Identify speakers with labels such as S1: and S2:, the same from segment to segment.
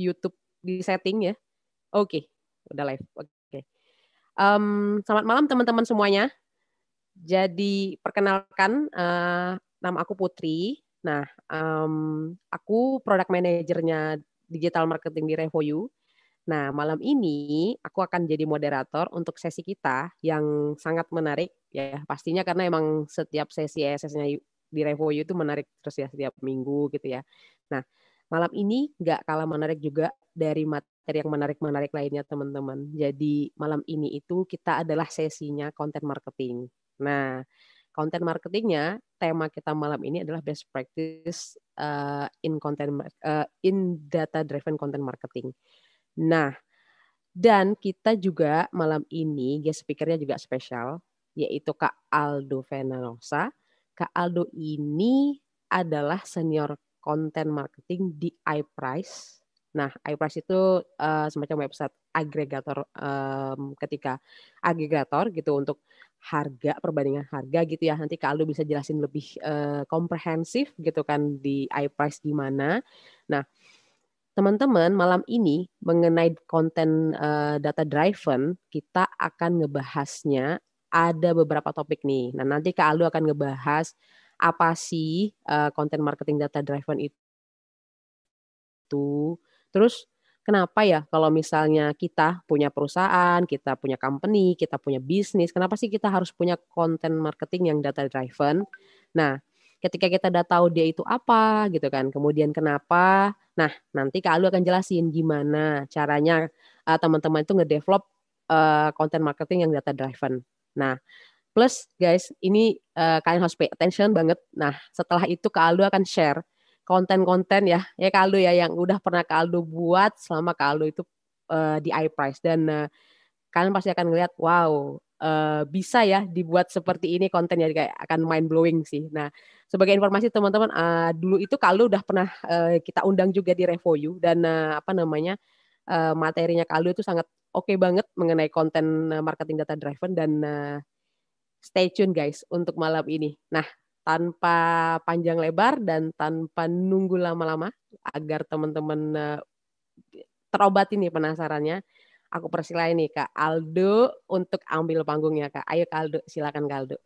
S1: YouTube di setting ya. Oke, okay. udah live. Oke. Okay. Um, selamat malam teman-teman semuanya. Jadi perkenalkan uh, nama aku Putri. Nah, um, aku product manajernya digital marketing di Revoyu. Nah, malam ini aku akan jadi moderator untuk sesi kita yang sangat menarik ya. Pastinya karena emang setiap sesi ss nya di Revoyu itu menarik terus ya setiap minggu gitu ya. Nah, malam ini nggak kalah menarik juga dari materi yang menarik-menarik lainnya teman-teman. Jadi malam ini itu kita adalah sesinya konten marketing. Nah, konten marketingnya tema kita malam ini adalah best practice uh, in content uh, in data driven content marketing. Nah, dan kita juga malam ini guest speakernya juga spesial yaitu Kak Aldo Venalosa. Kak Aldo ini adalah senior konten marketing di iPrice. Nah, iPrice itu uh, semacam website agregator um, ketika agregator gitu untuk harga perbandingan harga gitu ya. Nanti kalau bisa jelasin lebih uh, komprehensif gitu kan di iPrice gimana. Nah, teman-teman malam ini mengenai konten uh, eh, data driven kita akan ngebahasnya ada beberapa topik nih. Nah, nanti Kak Aldo akan ngebahas apa sih uh, marketing data driven itu. Terus kenapa ya kalau misalnya kita punya perusahaan, kita punya company, kita punya bisnis, kenapa sih kita harus punya konten marketing yang data driven? Nah, ketika kita udah tahu dia itu apa gitu kan, kemudian kenapa? Nah, nanti Kak Alu akan jelasin gimana caranya eh, teman-teman uh, itu ngedevelop uh, eh, content marketing yang data driven. Nah, Plus guys, ini uh, kalian harus pay attention banget. Nah, setelah itu Kak akan share konten-konten ya, ya Kak ya yang udah pernah Kak buat selama Kak itu uh, di iPrice dan uh, kalian pasti akan lihat wow uh, bisa ya dibuat seperti ini kontennya kayak akan mind blowing sih. Nah sebagai informasi teman-teman uh, dulu itu kalau udah pernah uh, kita undang juga di Revoyu dan uh, apa namanya materinya Kaldu itu sangat oke okay banget mengenai konten marketing data driven dan Stay tune guys untuk malam ini. Nah, tanpa panjang lebar dan tanpa nunggu lama-lama agar teman-teman eh, terobati nih penasarannya. Aku persilakan nih Kak Aldo untuk ambil panggungnya Kak. Ayo Kak Aldo, silakan Kak Aldo.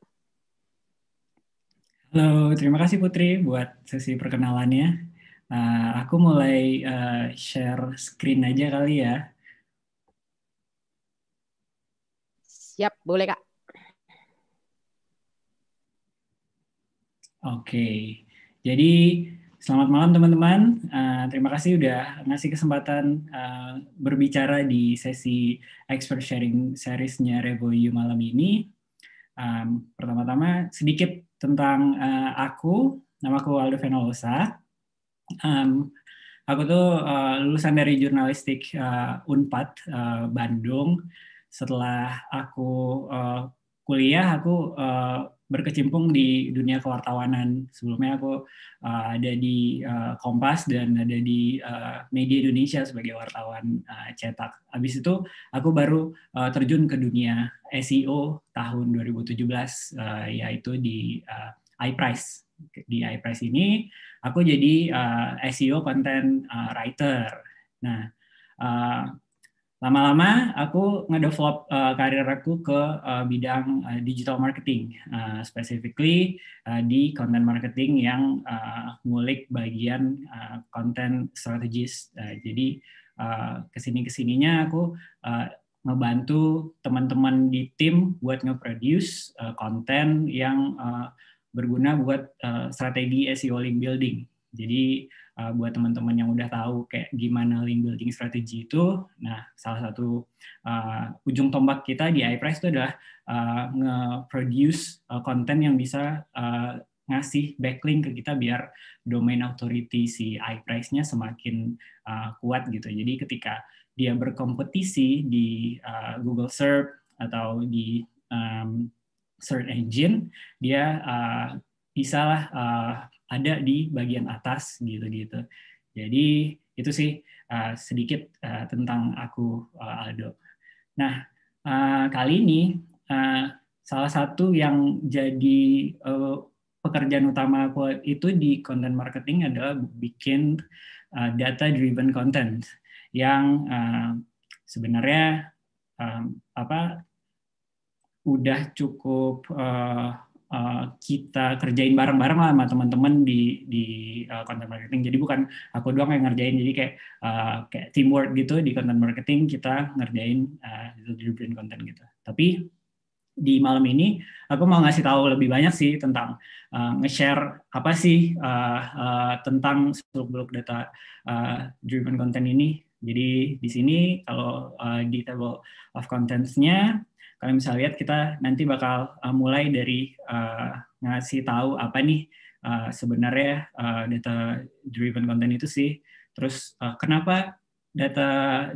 S2: Halo, terima kasih Putri buat sesi perkenalannya. Uh, aku mulai uh, share screen aja kali ya.
S1: Siap, boleh Kak.
S2: Oke, jadi selamat malam teman-teman. Uh, terima kasih sudah ngasih kesempatan uh, berbicara di sesi expert sharing seriesnya Revoyu malam ini. Um, Pertama-tama sedikit tentang uh, aku, nama aku Aldo Venolosa. Um, aku tuh uh, lulusan dari jurnalistik uh, Unpad uh, Bandung. Setelah aku uh, kuliah, aku uh, berkecimpung di dunia kewartawanan. Sebelumnya aku uh, ada di uh, Kompas dan ada di uh, Media Indonesia sebagai wartawan uh, cetak. Habis itu aku baru uh, terjun ke dunia SEO tahun 2017 uh, yaitu di uh, iPrice. Di iPrice ini aku jadi uh, SEO content uh, writer. Nah, lama-lama aku ngedevelop uh, karir aku ke uh, bidang uh, digital marketing, uh, specifically uh, di content marketing yang uh, ngulik bagian uh, content strategis. Uh, jadi uh, kesini kesininya aku uh, ngebantu teman-teman di tim buat nge-produce uh, konten yang uh, berguna buat uh, strategi SEO link building. Jadi uh, buat teman-teman yang udah tahu kayak gimana link building strategy itu, nah salah satu uh, ujung tombak kita di iPrice itu adalah uh, nge-produce uh, konten yang bisa uh, ngasih backlink ke kita biar domain authority si iPrice-nya semakin uh, kuat gitu. Jadi ketika dia berkompetisi di uh, Google Search atau di um, search engine, dia uh, bisa lah uh, ada di bagian atas gitu-gitu. Jadi itu sih uh, sedikit uh, tentang aku uh, Aldo. Nah uh, kali ini uh, salah satu yang jadi uh, pekerjaan utama aku itu di content marketing adalah bikin uh, data-driven content yang uh, sebenarnya um, apa udah cukup uh, Eh, kita kerjain bareng-bareng lah sama teman-teman di di uh, content marketing. Jadi bukan aku doang yang ngerjain. Jadi kayak uh, kayak teamwork gitu di content marketing kita ngerjain uh, itu di content gitu. Tapi di malam ini aku mau ngasih tahu lebih banyak sih tentang uh, nge-share apa sih uh, uh, tentang seluk-beluk data uh, driven content ini. Jadi di sini kalau uh, di table of contents-nya kalian bisa lihat kita nanti bakal uh, mulai dari uh, ngasih tahu apa nih uh, sebenarnya uh, data driven content itu sih. Terus uh, kenapa data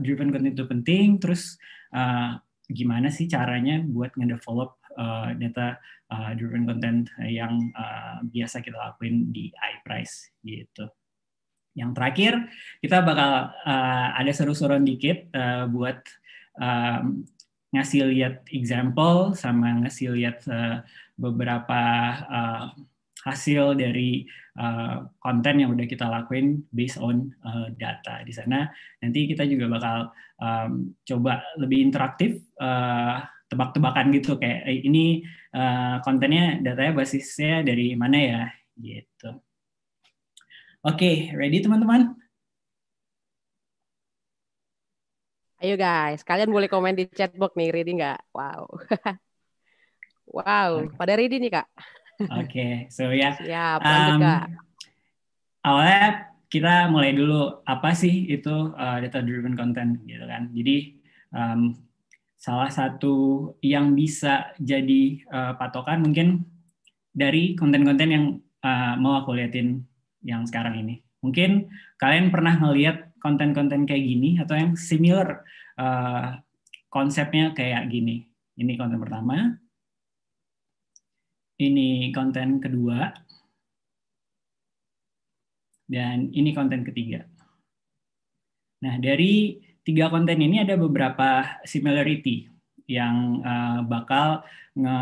S2: driven content itu penting? Terus uh, gimana sih caranya buat ngedevelop uh, data uh, driven content yang uh, biasa kita lakuin di iPrice gitu. Yang terakhir kita bakal uh, ada seru-seruan dikit uh, buat um, ngasih lihat example sama ngasih lihat uh, beberapa uh, hasil dari uh, konten yang udah kita lakuin based on uh, data di sana nanti kita juga bakal um, coba lebih interaktif uh, tebak-tebakan gitu kayak ini uh, kontennya datanya basisnya dari mana ya gitu oke okay, ready teman-teman
S1: Ayo guys, kalian boleh komen di chatbox nih, Ridi nggak? Wow. wow, pada Ridi nih kak.
S2: Oke, okay. so ya. Yeah. Siap, um, Awalnya kita mulai dulu apa sih itu uh, eh, data driven content gitu kan. Jadi um, salah satu yang bisa jadi uh, patokan mungkin dari konten-konten yang uh, mau aku liatin yang sekarang ini. Mungkin kalian pernah ngeliat konten-konten kayak gini atau yang similar uh, konsepnya kayak gini. Ini konten pertama. Ini konten kedua. Dan ini konten ketiga. Nah, dari tiga konten ini ada beberapa similarity yang uh, bakal nge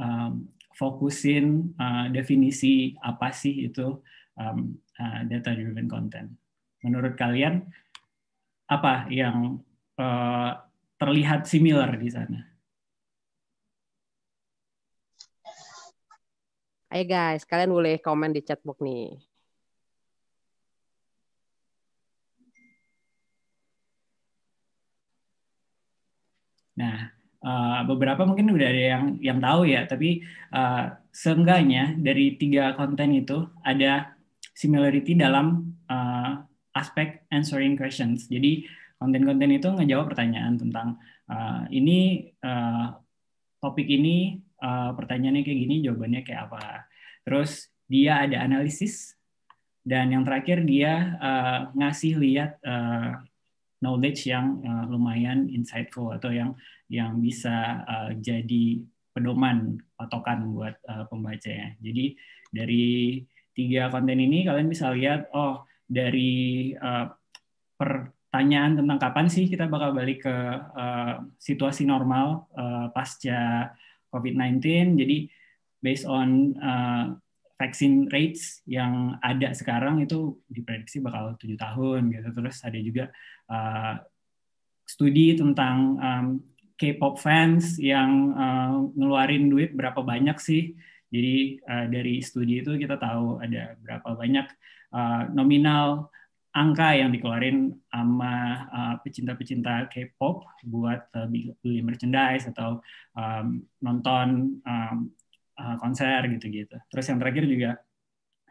S2: um, fokusin uh, definisi apa sih itu um, uh, data driven content. Menurut kalian apa yang uh, terlihat similar di sana?
S1: Ayo guys, kalian boleh komen di chatbox nih. Nah, Uh, beberapa
S2: mungkin udah ada yang yang tahu ya, tapi uh, seenggaknya dari tiga konten itu ada similarity dalam uh, aspek answering questions. Jadi konten-konten itu ngejawab pertanyaan tentang uh, ini uh, topik ini uh, pertanyaannya kayak gini, jawabannya kayak apa. Terus dia ada analisis dan yang terakhir dia uh, ngasih lihat uh, knowledge yang uh, lumayan insightful atau yang yang bisa uh, jadi pedoman patokan buat uh, pembacanya. Jadi dari tiga konten ini kalian bisa lihat oh dari uh, pertanyaan tentang kapan sih kita bakal balik ke uh, situasi normal uh, pasca COVID-19. Jadi based on uh, vaksin rates yang ada sekarang itu diprediksi bakal tujuh tahun gitu. Terus ada juga uh, studi tentang um, K-pop fans yang uh, ngeluarin duit berapa banyak sih jadi uh, dari studi itu kita tahu ada berapa banyak uh, nominal angka yang dikeluarin sama uh, pecinta-pecinta K-pop buat uh, beli merchandise atau um, nonton um, uh, konser gitu-gitu. Terus yang terakhir juga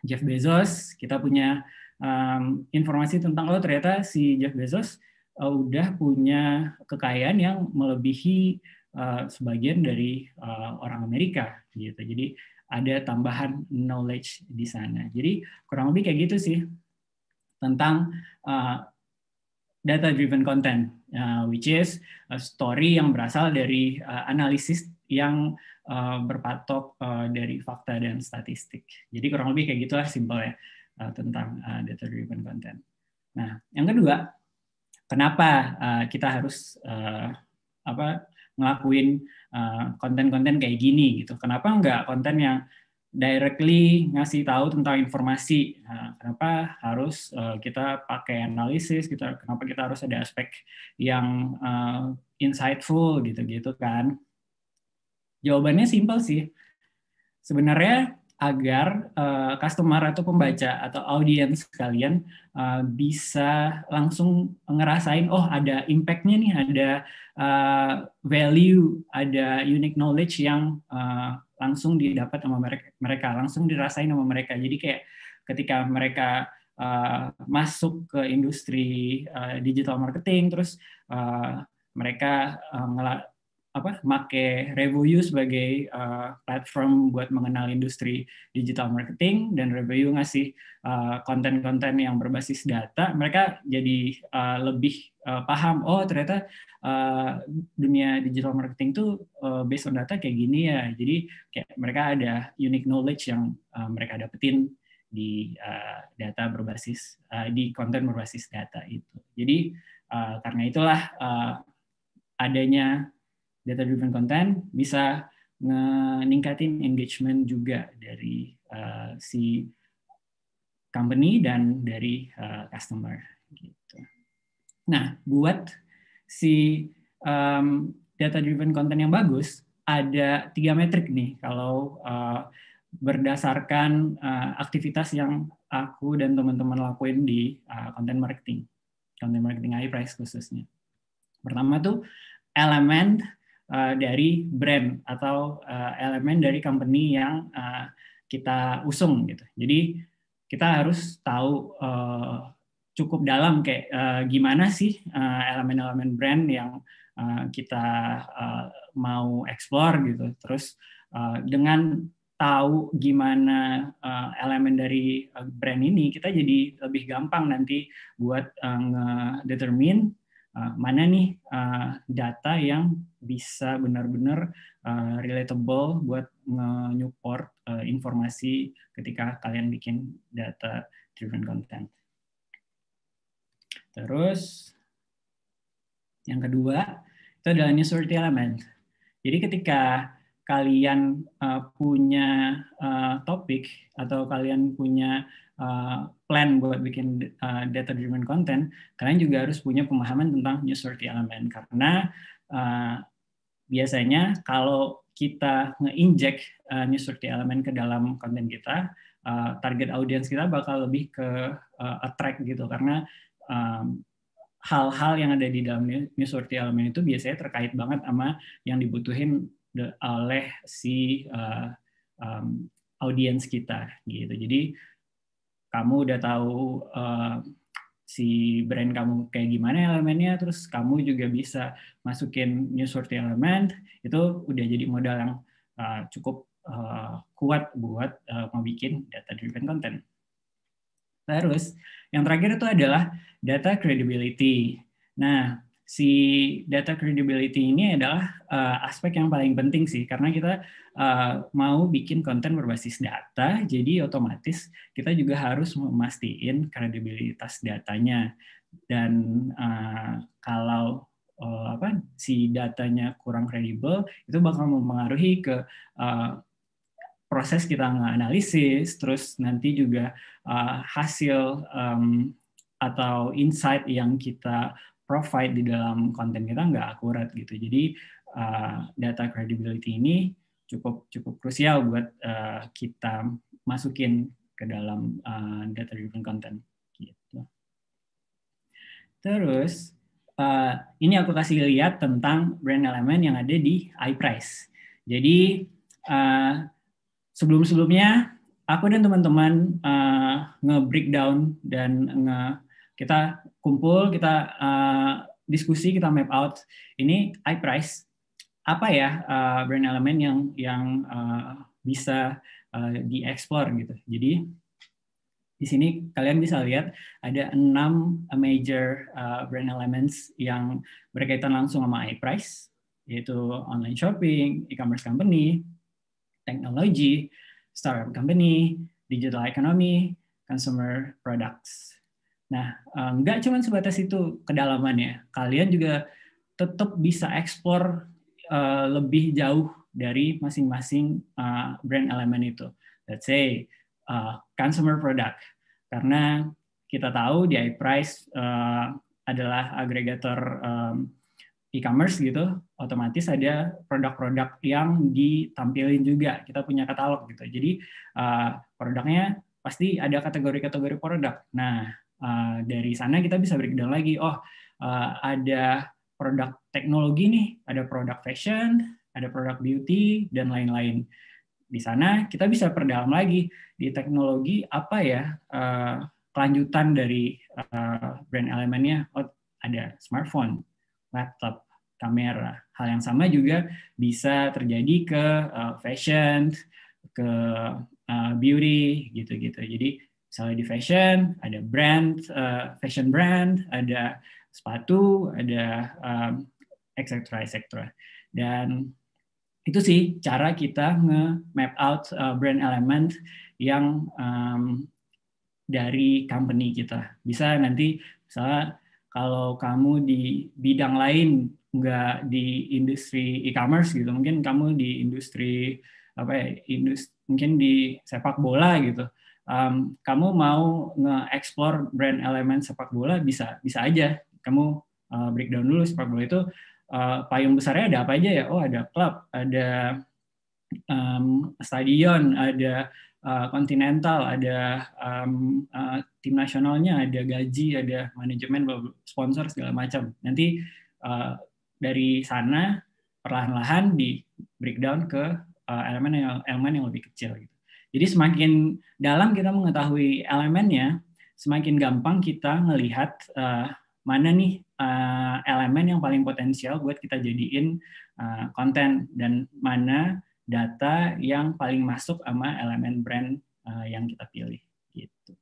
S2: Jeff Bezos, kita punya um, informasi tentang oh ternyata si Jeff Bezos uh, udah punya kekayaan yang melebihi Eh, sebagian dari uh, orang Amerika gitu. Jadi ada tambahan knowledge di sana. Jadi kurang lebih kayak gitu sih tentang uh, eh, data driven content uh, which is a story yang berasal dari uh, analisis yang uh, berpatok uh, dari fakta dan statistik. Jadi kurang lebih kayak gitulah simpelnya uh, tentang uh, data driven content. Nah, yang kedua, kenapa uh, kita harus uh, apa ngelakuin eh, konten-konten uh, kayak gini gitu. Kenapa nggak konten yang directly ngasih tahu tentang informasi? Uh, kenapa harus uh, kita pakai analisis? Kita gitu? kenapa kita harus ada aspek yang uh, insightful gitu-gitu kan? Jawabannya simpel sih. Sebenarnya agar uh, customer atau pembaca atau audiens kalian uh, bisa langsung ngerasain oh ada impactnya nih ada uh, value ada unique knowledge yang uh, langsung didapat sama mereka mereka langsung dirasain sama mereka jadi kayak ketika mereka uh, masuk ke industri uh, digital marketing terus uh, mereka uh, apa make Revoyu sebagai uh, platform buat mengenal industri digital marketing dan Revoyu ngasih eh, konten-konten uh, yang berbasis data mereka jadi uh, lebih uh, paham oh ternyata uh, dunia digital marketing tuh uh, based on data kayak gini ya jadi kayak mereka ada unique knowledge yang uh, mereka dapetin di uh, data berbasis uh, di konten berbasis data itu jadi uh, karena itulah uh, adanya data driven content bisa meningkatin engagement juga dari uh, si company dan dari uh, customer gitu. Nah, buat si um, data driven content yang bagus ada tiga metrik nih kalau uh, berdasarkan uh, aktivitas yang aku dan teman-teman lakuin di uh, content marketing, content marketing AI price khususnya. Pertama tuh elemen Eh, dari brand atau uh, elemen dari company yang uh, kita usung gitu. Jadi kita harus tahu uh, cukup dalam kayak uh, gimana sih uh, elemen-elemen brand yang uh, kita uh, mau explore gitu. Terus uh, dengan tahu gimana uh, elemen dari brand ini, kita jadi lebih gampang nanti buat uh, determine Eh, mana nih eh, data yang bisa benar-benar eh, relatable buat menyupport informasi ketika kalian bikin data driven content. Terus yang kedua itu adalah new element. Jadi ketika kalian uh, punya uh, eh, topik atau kalian punya uh, plan buat bikin uh, data driven content, kalian juga harus punya pemahaman tentang news newsworthy element karena uh, biasanya kalau kita nge-inject uh, newsworthy element ke dalam konten kita, uh, target audiens kita bakal lebih ke uh, attract gitu karena um, hal-hal yang ada di dalam newsworthy element itu biasanya terkait banget sama yang dibutuhin oleh si uh, um, audiens kita gitu. Jadi kamu udah tahu uh, si brand kamu kayak gimana elemennya, terus kamu juga bisa masukin new sort element itu udah jadi modal yang uh, cukup uh, kuat buat uh, membuat data driven content. Terus yang terakhir itu adalah data credibility. Nah, si data credibility ini adalah uh, aspek yang paling penting sih karena kita uh, mau bikin konten berbasis data jadi otomatis kita juga harus memastikan kredibilitas datanya dan uh, kalau uh, apa si datanya kurang kredibel itu bakal mempengaruhi ke uh, proses kita analisis terus nanti juga uh, hasil um, atau insight yang kita provide di dalam konten kita nggak akurat gitu. Jadi uh, data credibility ini cukup cukup krusial buat uh, kita masukin ke dalam uh, data driven content gitu. Terus uh, ini aku kasih lihat tentang brand element yang ada di iPrice. Jadi uh, sebelum-sebelumnya aku dan teman-teman uh, nge-breakdown dan nge kita kumpul, kita uh, diskusi, kita map out ini I-price apa ya uh, brand element yang yang uh, bisa uh, dieksplor gitu. Jadi di sini kalian bisa lihat ada enam major uh, brand elements yang berkaitan langsung sama I-price yaitu online shopping, e-commerce company, technology, startup company, digital economy, consumer products. Nah, eh, nggak cuma sebatas itu kedalamannya. Kalian juga tetap bisa ekspor eh, lebih jauh dari masing-masing eh, brand elemen itu. Let's say consumer product, karena kita tahu di iPrice adalah agregator e-commerce gitu, otomatis ada produk-produk yang ditampilin juga. Kita punya katalog gitu. Jadi produknya pasti ada kategori-kategori produk. Nah, Eh, dari sana kita bisa breakdown lagi, oh uh, ada produk teknologi nih, ada produk fashion, ada produk beauty, dan lain-lain. Di sana kita bisa perdalam lagi di teknologi apa ya uh, kelanjutan dari uh, brand elemennya, oh ada smartphone, laptop, kamera. Hal yang sama juga bisa terjadi ke uh, fashion, ke uh, beauty, gitu-gitu. Jadi misalnya di fashion ada brand uh, fashion brand ada sepatu ada um, etc etc dan itu sih cara kita nge-map out uh, brand element yang um, dari company kita bisa nanti misalnya kalau kamu di bidang lain nggak di industri e-commerce gitu mungkin kamu di industri apa ya industri mungkin di sepak bola gitu um, kamu mau nge-explore brand elemen sepak bola bisa bisa aja kamu uh, breakdown dulu sepak bola itu uh, payung besarnya ada apa aja ya oh ada klub ada um, stadion ada kontinental, eh, uh, ada um, uh, tim nasionalnya, ada gaji, ada manajemen, sponsor segala macam. Nanti uh, dari sana perlahan-lahan di breakdown ke elemen uh, yang, elemen yang lebih kecil. Gitu. Jadi semakin dalam kita mengetahui elemennya, semakin gampang kita melihat uh, eh, mana nih uh, elemen yang paling potensial buat kita jadiin uh, konten dan mana data yang paling masuk sama elemen brand uh, yang kita pilih gitu.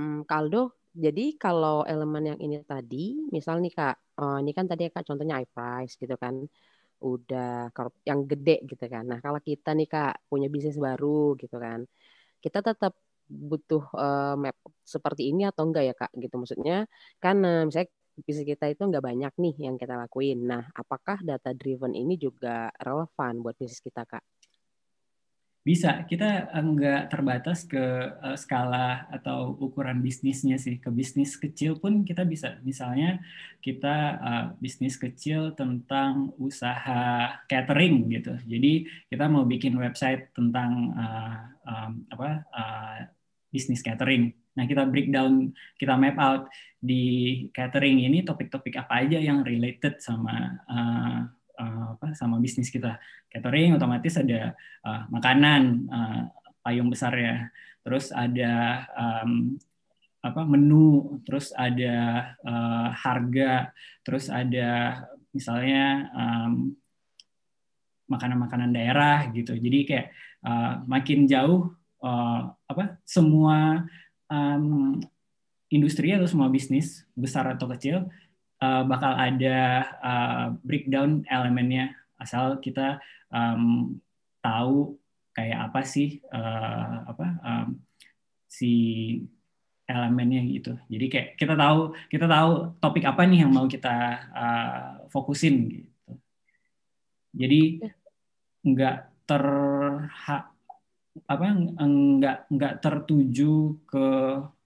S1: Hmm, Kaldo, jadi kalau elemen yang ini tadi, misal nih kak, uh, ini kan tadi ya, kak contohnya iPrice gitu kan udah kalau yang gede gitu kan. Nah kalau kita nih kak punya bisnis baru gitu kan, kita tetap butuh uh, map seperti ini atau enggak ya kak gitu maksudnya kan uh, misalnya bisnis kita itu enggak banyak nih yang kita lakuin. Nah apakah data driven ini juga relevan buat bisnis kita kak?
S2: Bisa, kita enggak eh, terbatas ke uh, skala atau ukuran bisnisnya sih. Ke bisnis kecil pun kita bisa. Misalnya kita uh, bisnis kecil tentang usaha catering gitu. Jadi kita mau bikin website tentang uh, um, apa uh, bisnis catering. Nah, kita breakdown, kita map out di catering ini topik-topik apa aja yang related sama uh, Eh, apa sama bisnis kita catering otomatis ada uh, makanan uh, payung besarnya terus ada um, apa menu terus ada uh, harga terus ada misalnya um, makanan-makanan daerah gitu jadi kayak uh, makin jauh uh, apa semua um, industri atau semua bisnis besar atau kecil uh, bakal ada uh, breakdown elemennya asal kita um, tahu kayak apa sih uh, apa um, si elemennya gitu. Jadi kayak kita tahu kita tahu topik apa nih yang mau kita uh, fokusin gitu. Jadi nggak ter apa nggak nggak tertuju ke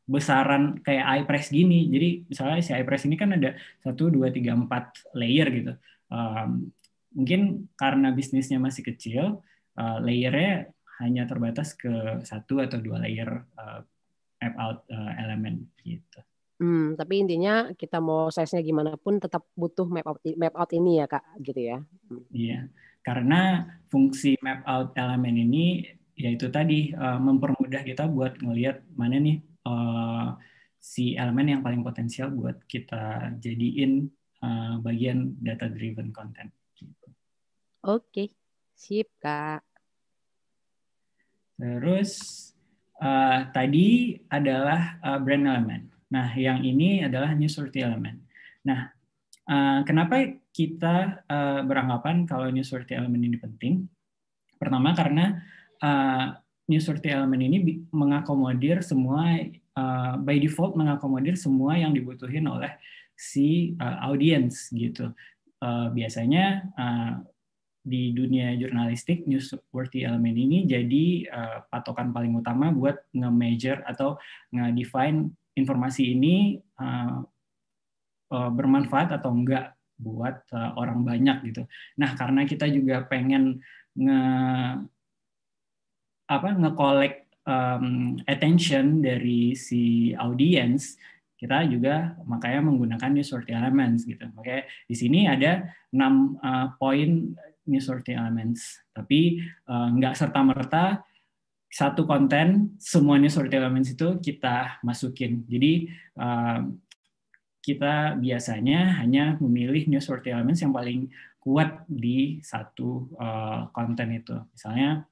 S2: besaran kayak iPress gini. Jadi misalnya si iPress ini kan ada satu dua tiga empat layer gitu. Um, mungkin karena bisnisnya masih kecil, uh, layernya hanya terbatas ke satu atau dua layer uh, map out uh, elemen gitu.
S1: Hmm, tapi intinya kita mau size-nya gimana pun tetap butuh map out, map out ini ya kak, gitu ya?
S2: Hmm. Iya, karena fungsi map out elemen ini yaitu tadi uh, mempermudah kita buat ngelihat mana nih Eh, si elemen yang paling potensial buat kita jadiin uh, bagian data driven content.
S1: Oke, sip kak.
S2: Terus uh, tadi adalah uh, brand elemen. Nah, yang ini adalah new survey element. Nah, uh, kenapa kita uh, beranggapan kalau new survey element ini penting? Pertama karena uh, new survey element ini mengakomodir semua uh, by default mengakomodir semua yang dibutuhin oleh si uh, audience gitu. Uh, biasanya uh, di dunia jurnalistik news newsworthy element ini jadi uh, patokan paling utama buat nge-measure atau nge-define informasi ini uh, uh, bermanfaat atau enggak buat uh, orang banyak gitu. Nah, karena kita juga pengen nge apa ngekolek um, attention dari si audience kita juga makanya menggunakan new sort elements gitu. Makanya di sini ada enam uh, poin new sort elements, tapi uh, nggak serta merta satu konten semuanya new elements itu kita masukin. Jadi uh, kita biasanya hanya memilih new sort elements yang paling kuat di satu uh, konten itu. Misalnya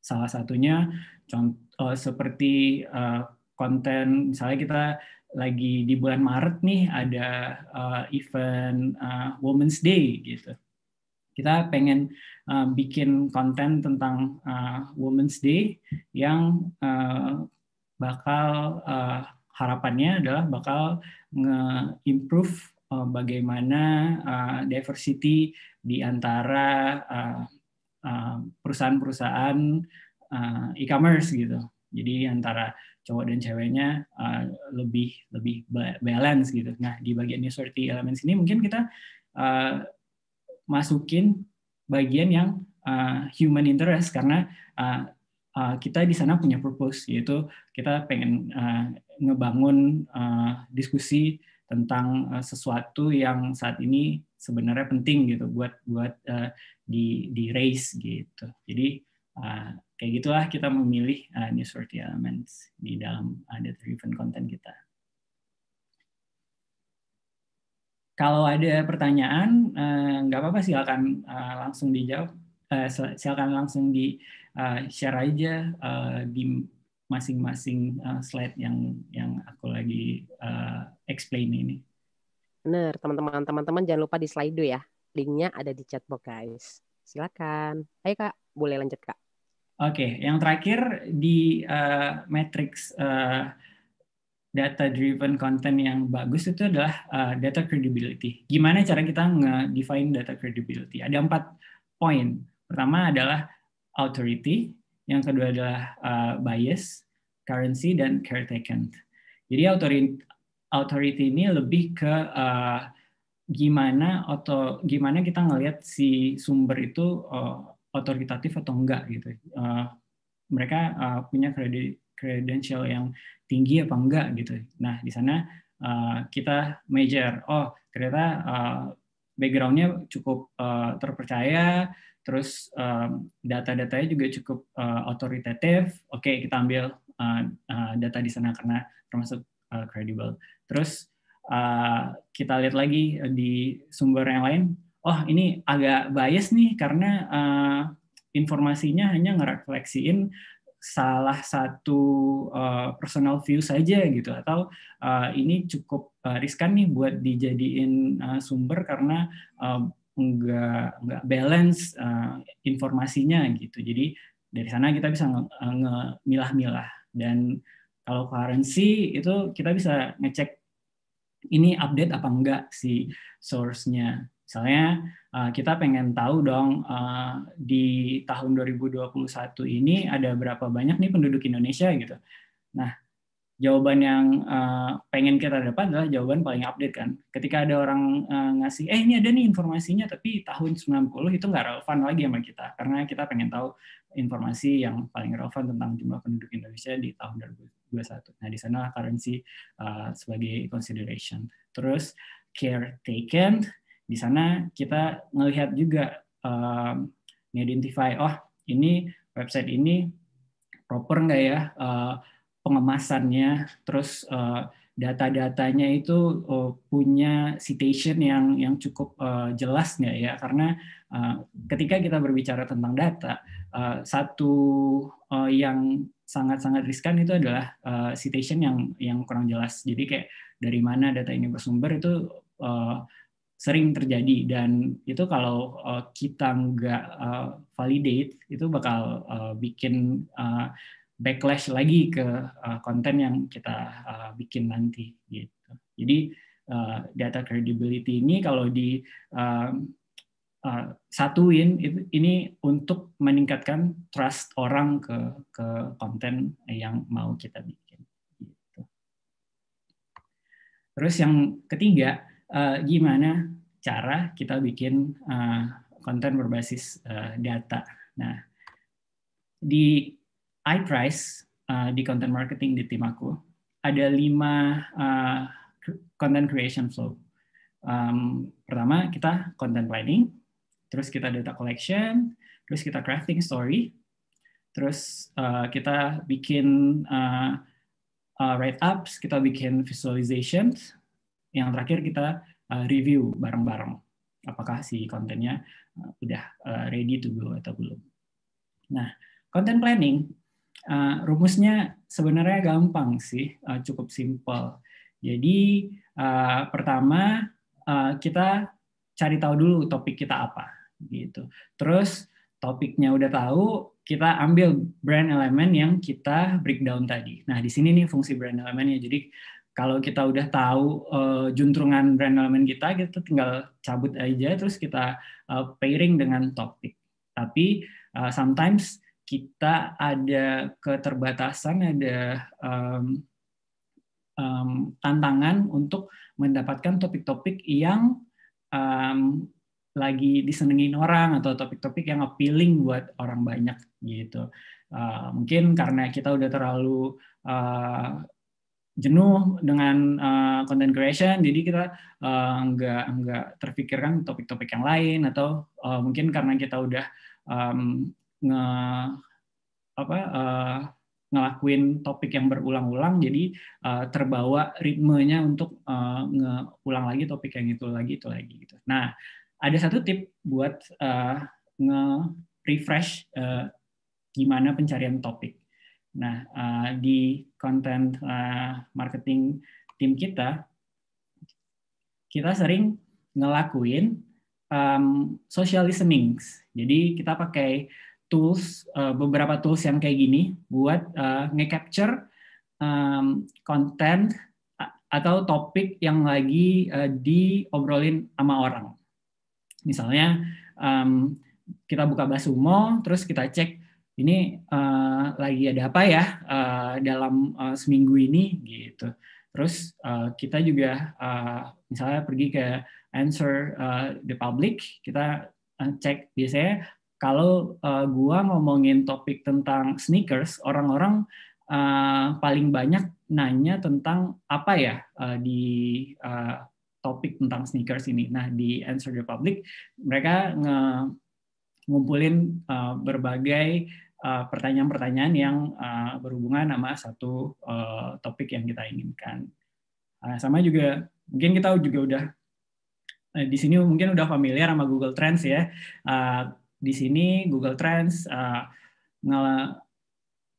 S2: Salah satunya contoh eh, seperti eh, konten misalnya kita lagi di bulan Maret nih ada uh, event uh, Women's Day gitu. Kita pengen uh, bikin konten tentang uh, Women's Day yang uh, bakal uh, harapannya adalah bakal nge-improve uh, bagaimana uh, diversity di antara uh, Eh, perusahaan-perusahaan eh, e-commerce gitu. Jadi antara cowok dan ceweknya eh, lebih lebih balance gitu. Nah di bagian new sorty elements ini mungkin kita masukin bagian yang human interest karena kita di sana punya purpose yaitu kita pengen ngebangun diskusi tentang uh, sesuatu yang saat ini sebenarnya penting gitu buat buat uh, di di race gitu. Jadi uh, kayak gitulah kita memilih uh, newsworthy elements di dalam uh, data-driven content kita. Kalau ada pertanyaan, nggak apa-apa silakan uh, langsung dijawab. Uh, silakan langsung di share aja di masing-masing slide yang yang aku lagi explain ini.
S1: Bener, teman-teman. Teman-teman jangan lupa di slide ya. Linknya ada di chatbox, guys. Silakan. Ayo, Kak. Boleh lanjut, Kak.
S2: Oke, okay. yang terakhir di uh, matrix uh, data-driven content yang bagus itu adalah uh, data credibility. Gimana cara kita nge-define data credibility? Ada empat poin. Pertama adalah authority, yang kedua adalah uh, bias, currency, dan caretaker. Jadi authority, authority ini lebih ke uh, gimana atau gimana kita ngelihat si sumber itu uh, eh, otoritatif atau enggak gitu. Uh, mereka uh, punya kredensial yang tinggi apa enggak gitu. Nah di sana uh, kita measure, oh ternyata uh, backgroundnya cukup uh, terpercaya, terus um, data-datanya juga cukup uh, otoritatif. Oke okay, kita ambil uh, uh, data di sana karena termasuk uh, credible. Terus uh, kita lihat lagi di sumber yang lain, oh ini agak bias nih karena uh, informasinya hanya ngerefleksiin salah satu uh, personal view saja gitu atau uh, ini cukup uh, riskan nih buat dijadiin uh, sumber karena uh, nggak nggak balance uh, informasinya gitu jadi dari sana kita bisa ngemilah-milah nge dan kalau currency itu kita bisa ngecek ini update apa enggak si source-nya. Misalnya uh, kita pengen tahu dong uh, di tahun 2021 ini ada berapa banyak nih penduduk Indonesia gitu. Nah, jawaban yang uh, pengen kita dapat adalah jawaban paling update kan. Ketika ada orang uh, ngasih, eh ini ada nih informasinya, tapi tahun 90 itu nggak relevan lagi sama kita. Karena kita pengen tahu informasi yang paling relevan tentang jumlah penduduk Indonesia di tahun 2021. Nah, di sana currency uh, sebagai consideration. Terus care taken, di sana kita melihat juga uh, um, identify, oh ini website ini proper nggak ya uh, pengemasannya, terus uh, data-datanya itu uh, punya citation yang yang cukup uh, jelas nggak ya karena Eh, ketika kita berbicara tentang data, eh, satu eh, yang sangat-sangat riskan itu adalah citation yang yang kurang jelas. Jadi kayak dari mana data ini bersumber itu sering terjadi dan itu kalau uh, kita nggak uh, validate itu bakal uh, bikin uh, backlash lagi ke uh, konten yang kita uh, bikin nanti gitu jadi uh, data credibility ini kalau di uh, uh, satuin itu, ini untuk meningkatkan trust orang ke ke konten yang mau kita bikin. Gitu. Terus yang ketiga, eh, gimana cara kita bikin eh, konten berbasis data. Nah, di iPrice uh, di content marketing di tim aku ada lima content creation flow. Um, pertama kita content planning, terus kita data collection, terus kita crafting story, terus uh, kita bikin uh, uh, write-ups, kita bikin visualizations, yang terakhir kita uh, review bareng-bareng apakah si kontennya uh, udah uh, ready to go atau belum. Nah, content planning uh, rumusnya sebenarnya gampang sih, uh, cukup simple. Jadi uh, pertama uh, kita cari tahu dulu topik kita apa gitu. Terus topiknya udah tahu, kita ambil brand elemen yang kita breakdown tadi. Nah, di sini nih fungsi brand elemennya. Jadi kalau kita udah tahu uh, juntrungan brand elemen kita, kita tinggal cabut aja terus kita uh, pairing dengan topik. Tapi uh, sometimes kita ada keterbatasan, ada um, um, tantangan untuk mendapatkan topik-topik yang um, lagi disenengin orang atau topik-topik yang appealing buat orang banyak gitu. Uh, mungkin karena kita udah terlalu uh, jenuh dengan uh, content creation, jadi kita uh, nggak nggak terpikirkan topik-topik yang lain atau uh, mungkin karena kita udah um, nge apa uh, ngelakuin topik yang berulang-ulang jadi uh, terbawa ritmenya untuk uh, ngeulang lagi topik yang itu lagi itu lagi gitu. Nah, ada satu tip buat uh, nge-refresh uh, gimana pencarian topik. Nah, uh, di content uh, marketing tim kita, kita sering ngelakuin um, social listening. Jadi kita pakai tools, uh, beberapa tools yang kayak gini buat uh, nge-capture um, konten atau topik yang lagi uh, diobrolin sama orang. Misalnya um, kita buka Basumo, terus kita cek ini uh, lagi ada apa ya uh, dalam uh, seminggu ini gitu. Terus uh, kita juga uh, misalnya pergi ke answer uh, the public, kita cek biasanya kalau uh, gua ngomongin topik tentang sneakers, orang-orang uh, paling banyak nanya tentang apa ya uh, di uh, topik tentang sneakers ini. Nah, di Answer the Public mereka nge ngumpulin uh, berbagai eh, pertanyaan-pertanyaan uh, yang uh, berhubungan sama satu uh, topik yang kita inginkan. Uh, sama juga mungkin kita juga udah di sini mungkin udah familiar sama Google Trends ya. Uh, di sini Google Trends uh,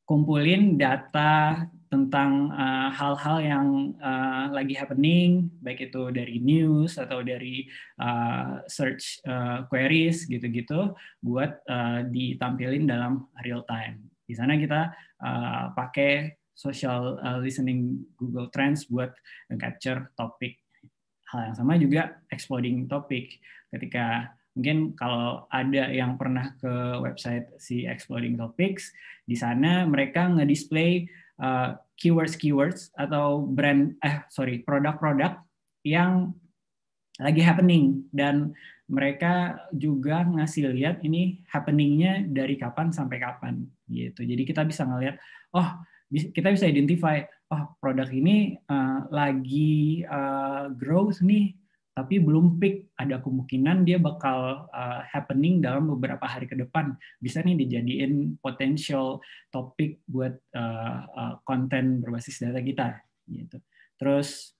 S2: kumpulin data tentang eh, hal-hal uh, yang uh, lagi happening, baik itu dari news atau dari uh, search uh, queries gitu-gitu, buat uh, ditampilin dalam real time. Di sana kita uh, pakai social listening Google Trends buat capture topik. Hal yang sama juga exploding topik. Ketika mungkin kalau ada yang pernah ke website si Exploding Topics, di sana mereka ngedisplay display uh, keywords keywords atau brand eh sorry produk-produk yang lagi happening dan mereka juga ngasih lihat ini happeningnya dari kapan sampai kapan gitu jadi kita bisa ngelihat oh kita bisa identify oh produk ini uh, lagi uh, growth nih tapi belum peak. Ada kemungkinan dia bakal uh, happening dalam beberapa hari ke depan. Bisa nih dijadiin potensial topik buat uh, uh, konten berbasis data kita. Gitu. Terus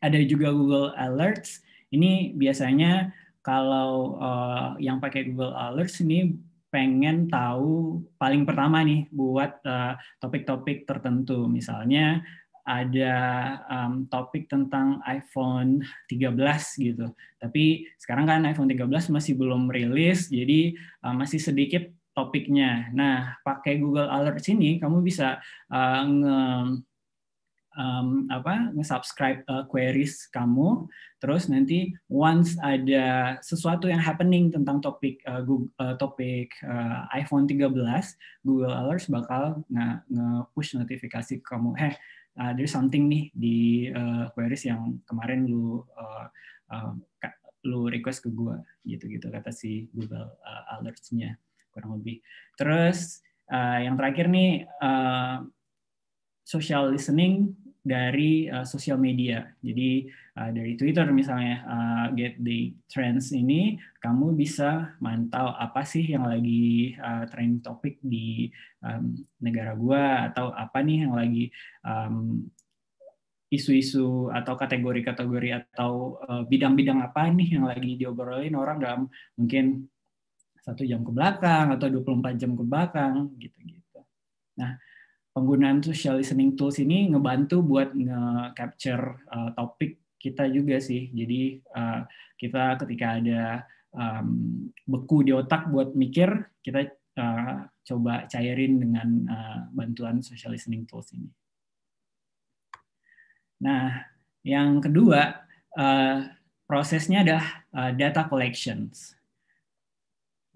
S2: ada juga Google Alerts. Ini biasanya kalau uh, yang pakai Google Alerts ini pengen tahu paling pertama nih buat topik-topik uh, topik -topik tertentu. Misalnya ada um, topik tentang iPhone 13 gitu. Tapi sekarang kan iPhone 13 masih belum rilis, jadi um, masih sedikit topiknya. Nah, pakai Google Alerts ini kamu bisa uh, nge um, apa nge-subscribe uh, queries kamu. Terus nanti once ada sesuatu yang happening tentang topik uh, Google, uh, topik uh, iPhone 13, Google Alerts bakal nge-push notifikasi ke kamu. Heh, uh, there's something nih di uh, queries yang kemarin lu uh, uh, lu request ke gua gitu-gitu kata si Google uh, alertsnya kurang lebih. Terus uh, yang terakhir nih uh, social listening dari uh, sosial media. Jadi uh, dari Twitter misalnya uh, Get the Trends ini, kamu bisa mantau apa sih yang lagi uh, trending topic di um, negara gua atau apa nih yang lagi um, isu-isu atau kategori-kategori atau bidang-bidang uh, apa nih yang lagi diobrolin orang dalam mungkin satu jam ke belakang atau 24 jam ke belakang gitu-gitu. Nah, penggunaan social listening tools ini ngebantu buat nge-capture uh, topik kita juga sih. Jadi uh, kita ketika ada um, beku di otak buat mikir, kita uh, coba cairin dengan uh, bantuan social listening tools ini. Nah, yang kedua uh, prosesnya adalah uh, data collections.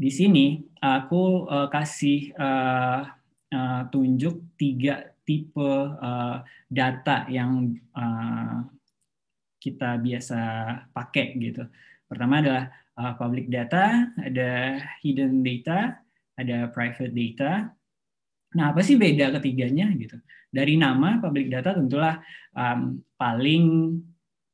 S2: Di sini aku uh, kasih uh, Eh, tunjuk tiga tipe uh, data yang uh, kita biasa pakai gitu. Pertama adalah uh, public data, ada hidden data, ada private data. Nah, apa sih beda ketiganya gitu? Dari nama public data tentulah um, paling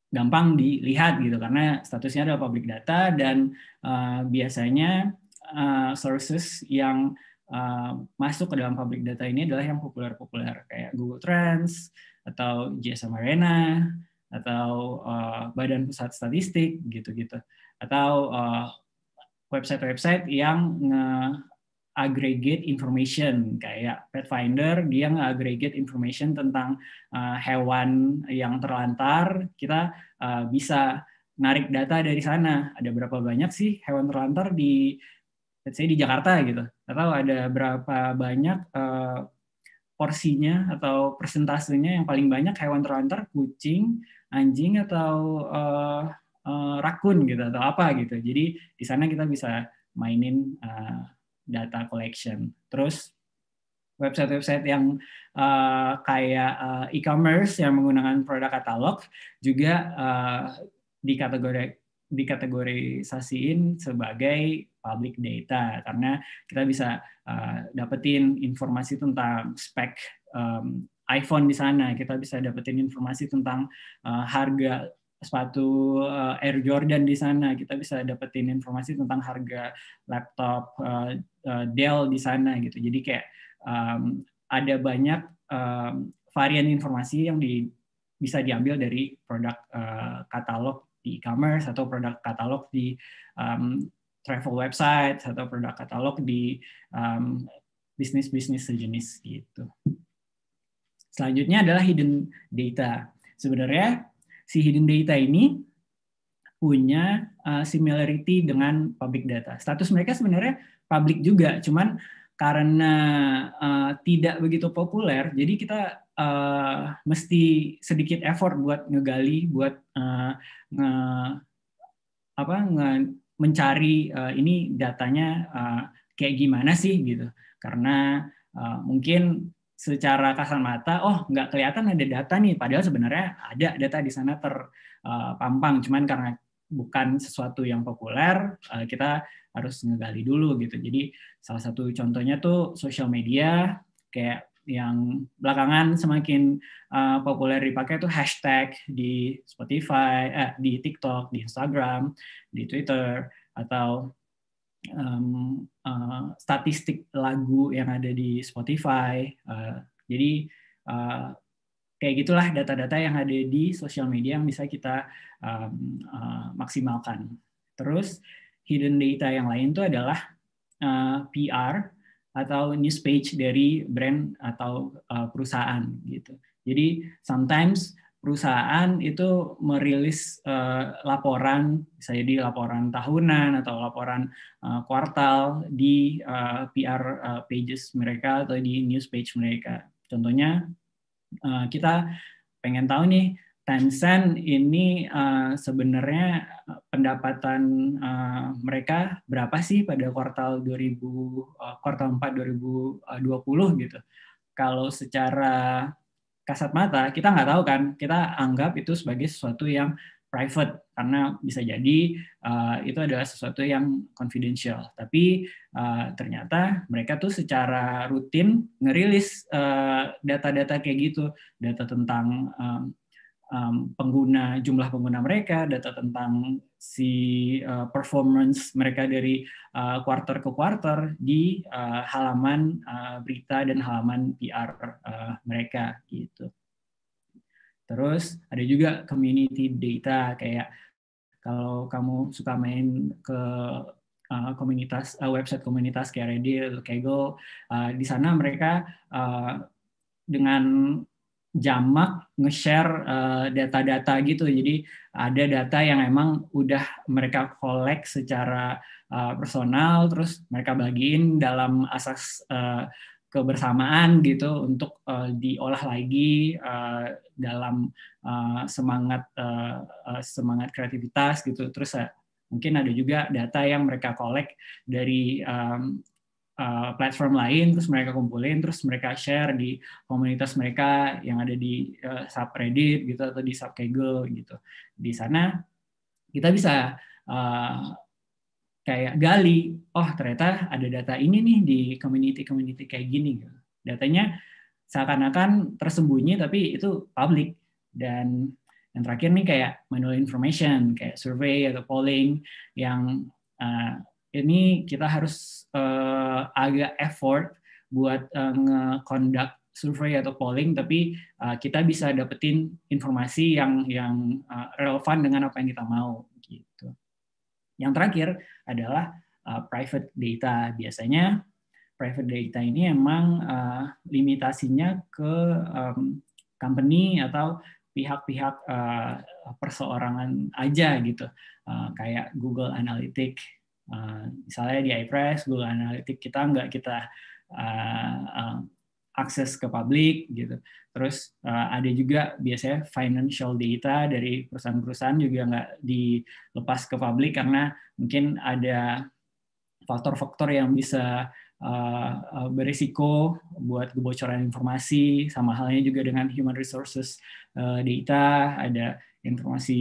S2: gampang dilihat gitu karena statusnya adalah public data dan uh, biasanya uh, sources yang Eh, masuk ke dalam public data ini adalah yang populer-populer kayak Google Trends atau GSM Arena atau uh, Badan Pusat Statistik gitu-gitu atau website eh, website-website yang nge aggregate information kayak Pathfinder dia nge-aggregate information tentang uh, hewan yang terlantar kita uh, bisa narik data dari sana ada berapa banyak sih hewan terlantar di let's say di Jakarta gitu. Atau ada berapa banyak uh, porsinya atau persentasenya yang paling banyak hewan terlantar kucing, anjing atau uh, eh, uh, eh, rakun gitu atau apa gitu. Jadi di sana kita bisa mainin uh, data collection. Terus website-website yang uh, kayak uh, e-commerce yang menggunakan produk katalog juga uh, kategori dikategorisasiin sebagai public data karena kita bisa uh, dapetin informasi tentang spek um, iPhone di sana, kita bisa dapetin informasi tentang uh, harga sepatu uh, Air Jordan di sana, kita bisa dapetin informasi tentang harga laptop uh, uh, Dell di sana gitu. Jadi kayak um, ada banyak um, varian informasi yang di, bisa diambil dari produk uh, katalog di e-commerce atau produk katalog di um, travel website atau produk katalog di um, bisnis-bisnis sejenis gitu. Selanjutnya adalah hidden data. Sebenarnya si hidden data ini punya uh, similarity dengan public data. Status mereka sebenarnya public juga, cuman karena uh, tidak begitu populer, jadi kita Eh, mesti sedikit effort buat ngegali, buat uh, nge, apa nge, mencari uh, ini datanya uh, kayak gimana sih gitu. Karena uh, mungkin secara kasar mata, oh nggak kelihatan ada data nih, padahal sebenarnya ada data di sana terpampang, uh, cuman karena bukan sesuatu yang populer, uh, kita harus ngegali dulu gitu. Jadi salah satu contohnya tuh social media, kayak yang belakangan semakin uh, populer dipakai itu hashtag di Spotify, eh, di TikTok, di Instagram, di Twitter atau um, uh, statistik lagu yang ada di Spotify. Uh, jadi uh, kayak gitulah data-data yang ada di sosial media yang bisa kita um, uh, maksimalkan. Terus hidden data yang lain itu adalah uh, PR atau news page dari brand atau uh, perusahaan gitu. Jadi sometimes perusahaan itu merilis uh, laporan, bisa jadi laporan tahunan atau laporan uh, kuartal di uh, PR uh, pages mereka atau di news page mereka. Contohnya uh, kita pengen tahu nih Tencent ini uh, sebenarnya eh, pendapatan uh, mereka berapa sih pada kuartal 2000 uh, kuartal 4 2020 gitu. Kalau secara kasat mata kita nggak tahu kan, kita anggap itu sebagai sesuatu yang private karena bisa jadi uh, itu adalah sesuatu yang confidential. Tapi uh, ternyata mereka tuh secara rutin ngerilis data-data uh, kayak gitu, data tentang um, um, pengguna jumlah pengguna mereka, data tentang si uh, performance mereka dari uh, quarter ke quarter di uh, halaman uh, berita dan halaman PR uh, mereka gitu. Terus ada juga community data kayak kalau kamu suka main ke uh, komunitas uh, website komunitas kayak Reddit, Kaggle, uh, di sana mereka uh, dengan jamak nge-share uh, data-data gitu. Jadi ada data yang emang udah mereka kolek secara uh, personal terus mereka bagiin dalam asas uh, kebersamaan gitu untuk uh, diolah lagi uh, dalam uh, semangat uh, uh, semangat kreativitas gitu. Terus uh, mungkin ada juga data yang mereka kolek dari um, Eh, platform lain, terus mereka kumpulin, terus mereka share di komunitas mereka yang ada di uh, subreddit gitu atau di subkegel gitu. Di sana kita bisa uh, kayak gali, oh ternyata ada data ini nih di community-community kayak gini. Gitu. Datanya seakan-akan tersembunyi tapi itu public dan yang terakhir nih kayak manual information kayak survey atau polling yang uh, ini kita harus uh, agak effort buat uh, nge-conduct survei atau polling tapi uh, kita bisa dapetin informasi yang yang uh, relevan dengan apa yang kita mau gitu. Yang terakhir adalah uh, private data. Biasanya private data ini emang uh, limitasinya ke um, company atau pihak-pihak uh, perseorangan aja gitu, uh, kayak Google Analytics Eh, misalnya di iPress, Google Analytics kita nggak kita uh, uh, akses ke publik gitu. Terus uh, ada juga biasanya financial data dari perusahaan-perusahaan juga nggak dilepas ke publik karena mungkin ada faktor-faktor yang bisa uh, berisiko buat kebocoran informasi. Sama halnya juga dengan human resources uh, data, ada informasi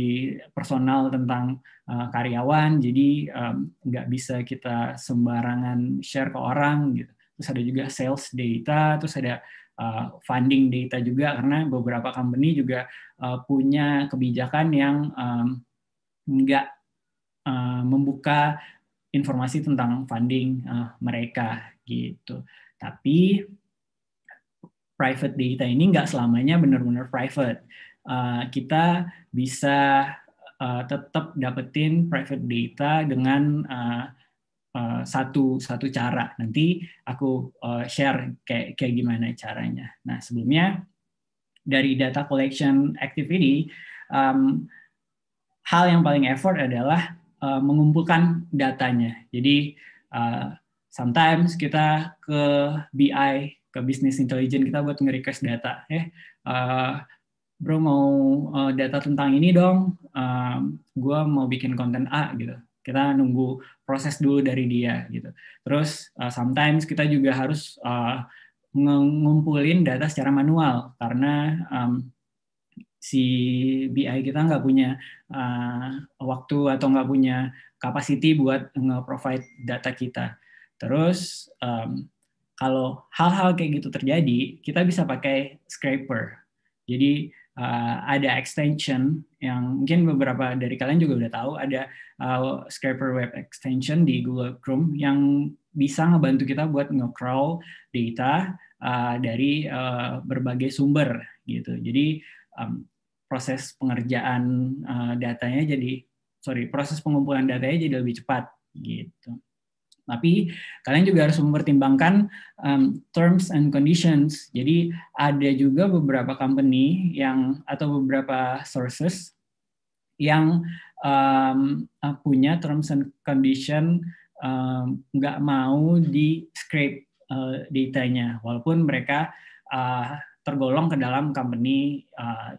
S2: personal tentang uh, karyawan, jadi um, nggak bisa kita sembarangan share ke orang. Gitu. Terus ada juga sales data, terus ada uh, funding data juga karena beberapa company juga uh, punya kebijakan yang um, nggak uh, membuka informasi tentang funding uh, mereka gitu. Tapi private data ini nggak selamanya benar-benar private. Eh, kita bisa uh, eh, tetap dapetin private data dengan uh, uh, satu satu cara. Nanti aku uh, share kayak kayak gimana caranya. Nah sebelumnya dari data collection activity um, hal yang paling effort adalah uh, mengumpulkan datanya. Jadi uh, sometimes kita ke BI ke business intelligence kita buat nge-request data. Ya. Eh, uh, bro mau uh, data tentang ini dong, uh, eh, gue mau bikin konten A gitu. Kita nunggu proses dulu dari dia gitu. Terus uh, sometimes kita juga harus uh, ngumpulin data secara manual karena um, si BI kita nggak punya uh, waktu atau nggak punya capacity buat nge-provide data kita. Terus um, kalau hal-hal kayak gitu terjadi, kita bisa pakai scraper. Jadi uh, ada extension yang mungkin beberapa dari kalian juga udah tahu ada uh, scraper web extension di Google Chrome yang bisa ngebantu kita buat nge data uh, dari uh, berbagai sumber gitu. Jadi um, proses pengerjaan uh, datanya jadi sorry proses pengumpulan datanya jadi lebih cepat gitu. Tapi kalian juga harus mempertimbangkan um, terms and conditions. Jadi ada juga beberapa company yang atau beberapa sources yang um, uh, punya terms and condition um, nggak um, mau di scrape uh, datanya, walaupun mereka uh, tergolong ke dalam company uh,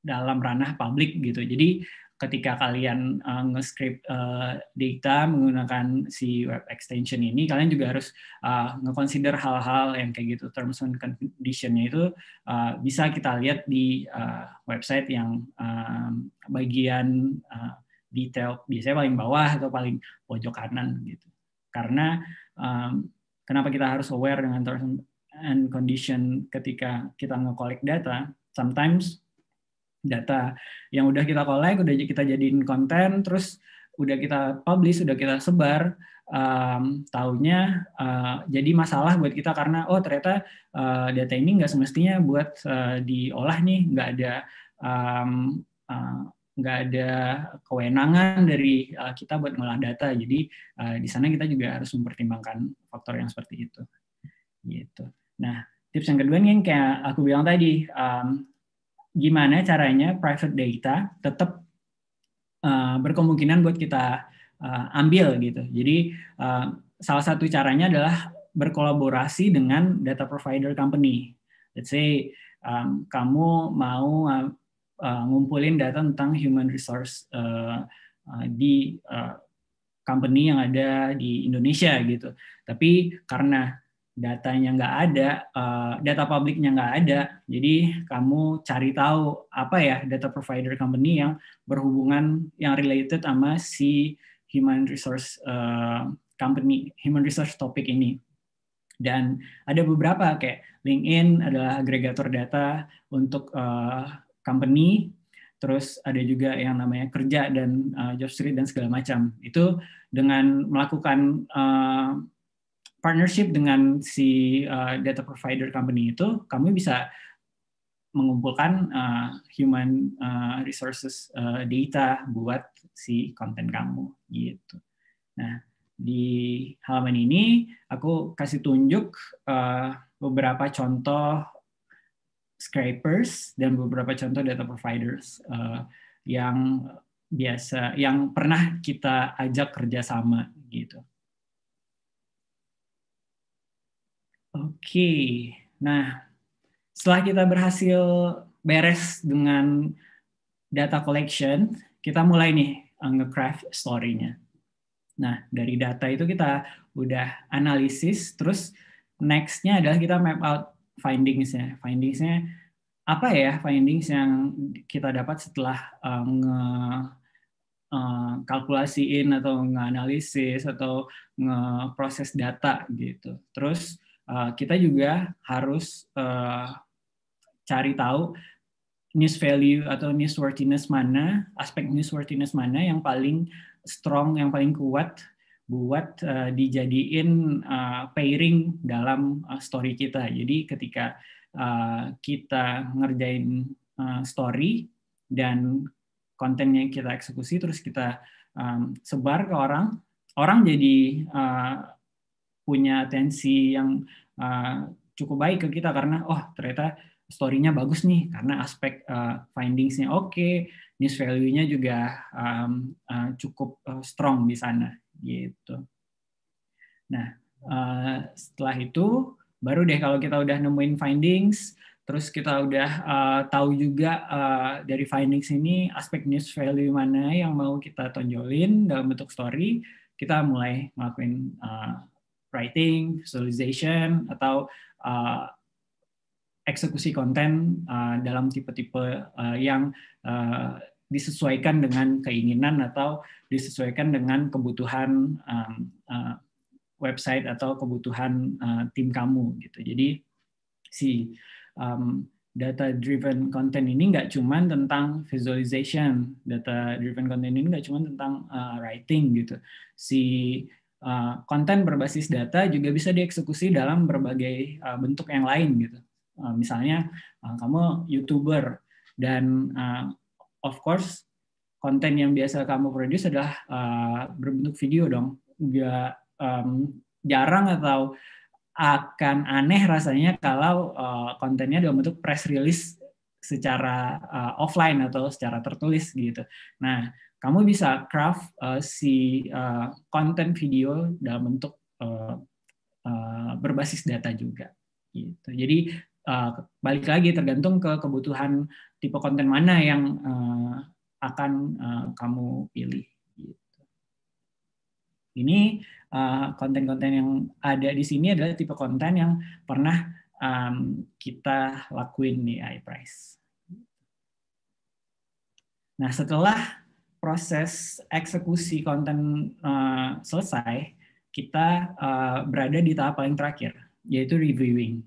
S2: dalam ranah publik gitu. Jadi ketika kalian uh, nge-script uh, data menggunakan si web extension ini, kalian juga harus uh, nge-consider hal-hal yang kayak gitu terms and conditionnya itu uh, bisa kita lihat di uh, website yang uh, bagian uh, detail biasanya paling bawah atau paling pojok kanan gitu. Karena um, kenapa kita harus aware dengan terms and condition ketika kita nge-collect data? Sometimes data yang udah kita collect, udah kita jadiin konten, terus udah kita publish, udah kita sebar, um, tahunya uh, eh, jadi masalah buat kita karena oh ternyata uh, data ini nggak semestinya buat uh, diolah nih, nggak ada um, uh, nggak ada kewenangan dari uh, kita buat ngolah data. Jadi uh, di sana kita juga harus mempertimbangkan faktor yang seperti itu. Gitu. Nah, tips yang kedua nih yang kayak aku bilang tadi, um, gimana caranya private data tetap uh, eh, berkemungkinan buat kita uh, ambil gitu. Jadi uh, salah satu caranya adalah berkolaborasi dengan data provider company. Let's say um, kamu mau uh, uh, ngumpulin data tentang human resource uh, uh, di uh, company yang ada di Indonesia gitu. Tapi karena datanya nggak ada, uh, data publiknya nggak ada. Jadi kamu cari tahu apa ya data provider company yang berhubungan yang related sama si human resource eh, company, human resource topic ini. Dan ada beberapa kayak LinkedIn adalah agregator data untuk eh, company, terus ada juga yang namanya kerja dan uh, job street dan segala macam. Itu dengan melakukan partnership dengan si uh, data provider company itu, kami bisa mengumpulkan uh, human uh, resources uh, data buat si konten kamu gitu. Nah di halaman ini aku kasih tunjuk uh, beberapa contoh scrapers dan beberapa contoh data providers uh, yang biasa yang pernah kita ajak kerjasama gitu. Oke, nah setelah kita berhasil beres dengan data collection, kita mulai nih uh, nge-craft story-nya. Nah, dari data itu kita udah analisis, terus next-nya adalah kita map out findings-nya. Findings-nya apa ya findings yang kita dapat setelah uh, nge uh, kalkulasiin atau nganalisis atau ngeproses data gitu. Terus Eh, kita juga harus uh, cari tahu news value atau news worthiness mana, aspek news worthiness mana yang paling strong, yang paling kuat buat uh, dijadiin uh, pairing dalam uh, story kita. Jadi ketika uh, kita ngerjain uh, story dan kontennya kita eksekusi, terus kita um, sebar ke orang, orang jadi punya atensi yang uh, cukup baik ke kita karena oh ternyata story-nya bagus nih karena aspek uh, findings-nya oke, okay, news value-nya juga um, uh, cukup uh, strong di sana gitu. Nah, uh, setelah itu baru deh kalau kita udah nemuin findings, terus kita udah uh, tahu juga uh, dari findings ini aspek news value mana yang mau kita tonjolin dalam bentuk story, kita mulai ngelakuin uh, writing, visualization, atau uh, eksekusi konten uh, dalam tipe-tipe uh, yang uh, disesuaikan dengan keinginan atau disesuaikan dengan kebutuhan um, uh, website atau kebutuhan uh, tim kamu gitu. Jadi si um, data driven content ini nggak cuma tentang visualization, data driven content ini nggak cuma tentang uh, writing gitu. Si Eh, konten berbasis data juga bisa dieksekusi dalam berbagai eh, bentuk yang lain gitu. Eh, misalnya kamu youtuber dan of course konten yang biasa kamu produce adalah berbentuk video dong. Gak jarang atau akan aneh rasanya kalau kontennya dalam bentuk press release secara uh, offline atau secara tertulis gitu. Nah, kamu bisa craft uh, si uh, eh, konten video dalam bentuk uh, uh, berbasis data juga. Gitu. Jadi uh, balik lagi tergantung ke kebutuhan tipe konten mana yang uh, akan uh, kamu pilih. Gitu. Ini konten-konten uh, yang ada di sini adalah tipe konten yang pernah um, kita lakuin di iPrice. Nah setelah proses eksekusi konten uh, selesai, kita uh, berada di tahap paling terakhir, yaitu reviewing.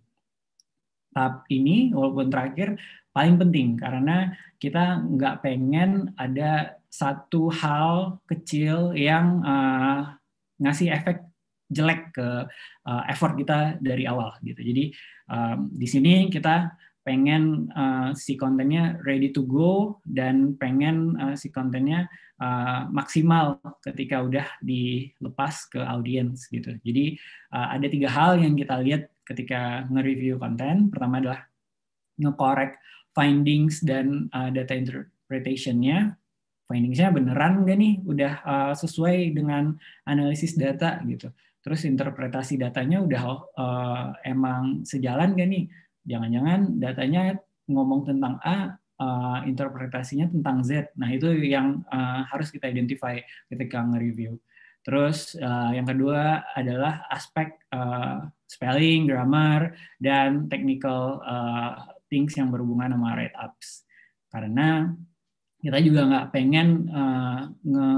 S2: Tahap ini walaupun terakhir paling penting karena kita nggak pengen ada satu hal kecil yang uh, ngasih efek jelek ke uh, effort kita dari awal gitu. Jadi um, di sini kita pengen uh, si kontennya ready to go dan pengen uh, si kontennya uh, maksimal ketika udah dilepas ke audiens gitu. Jadi uh, ada tiga hal yang kita lihat ketika nge-review konten. Pertama adalah nge ngekorek findings dan uh, data interpretation-nya. Findings-nya beneran nggak nih? Udah uh, sesuai dengan analisis data gitu. Terus interpretasi datanya udah uh, emang sejalan nggak nih? Jangan-jangan datanya ngomong tentang A, uh, interpretasinya tentang Z. Nah, itu yang uh, harus kita identify ketika nge-review. Terus uh, yang kedua adalah aspek uh, spelling, grammar, dan technical uh, things yang berhubungan sama write-ups. Karena kita juga nggak pengen uh, nge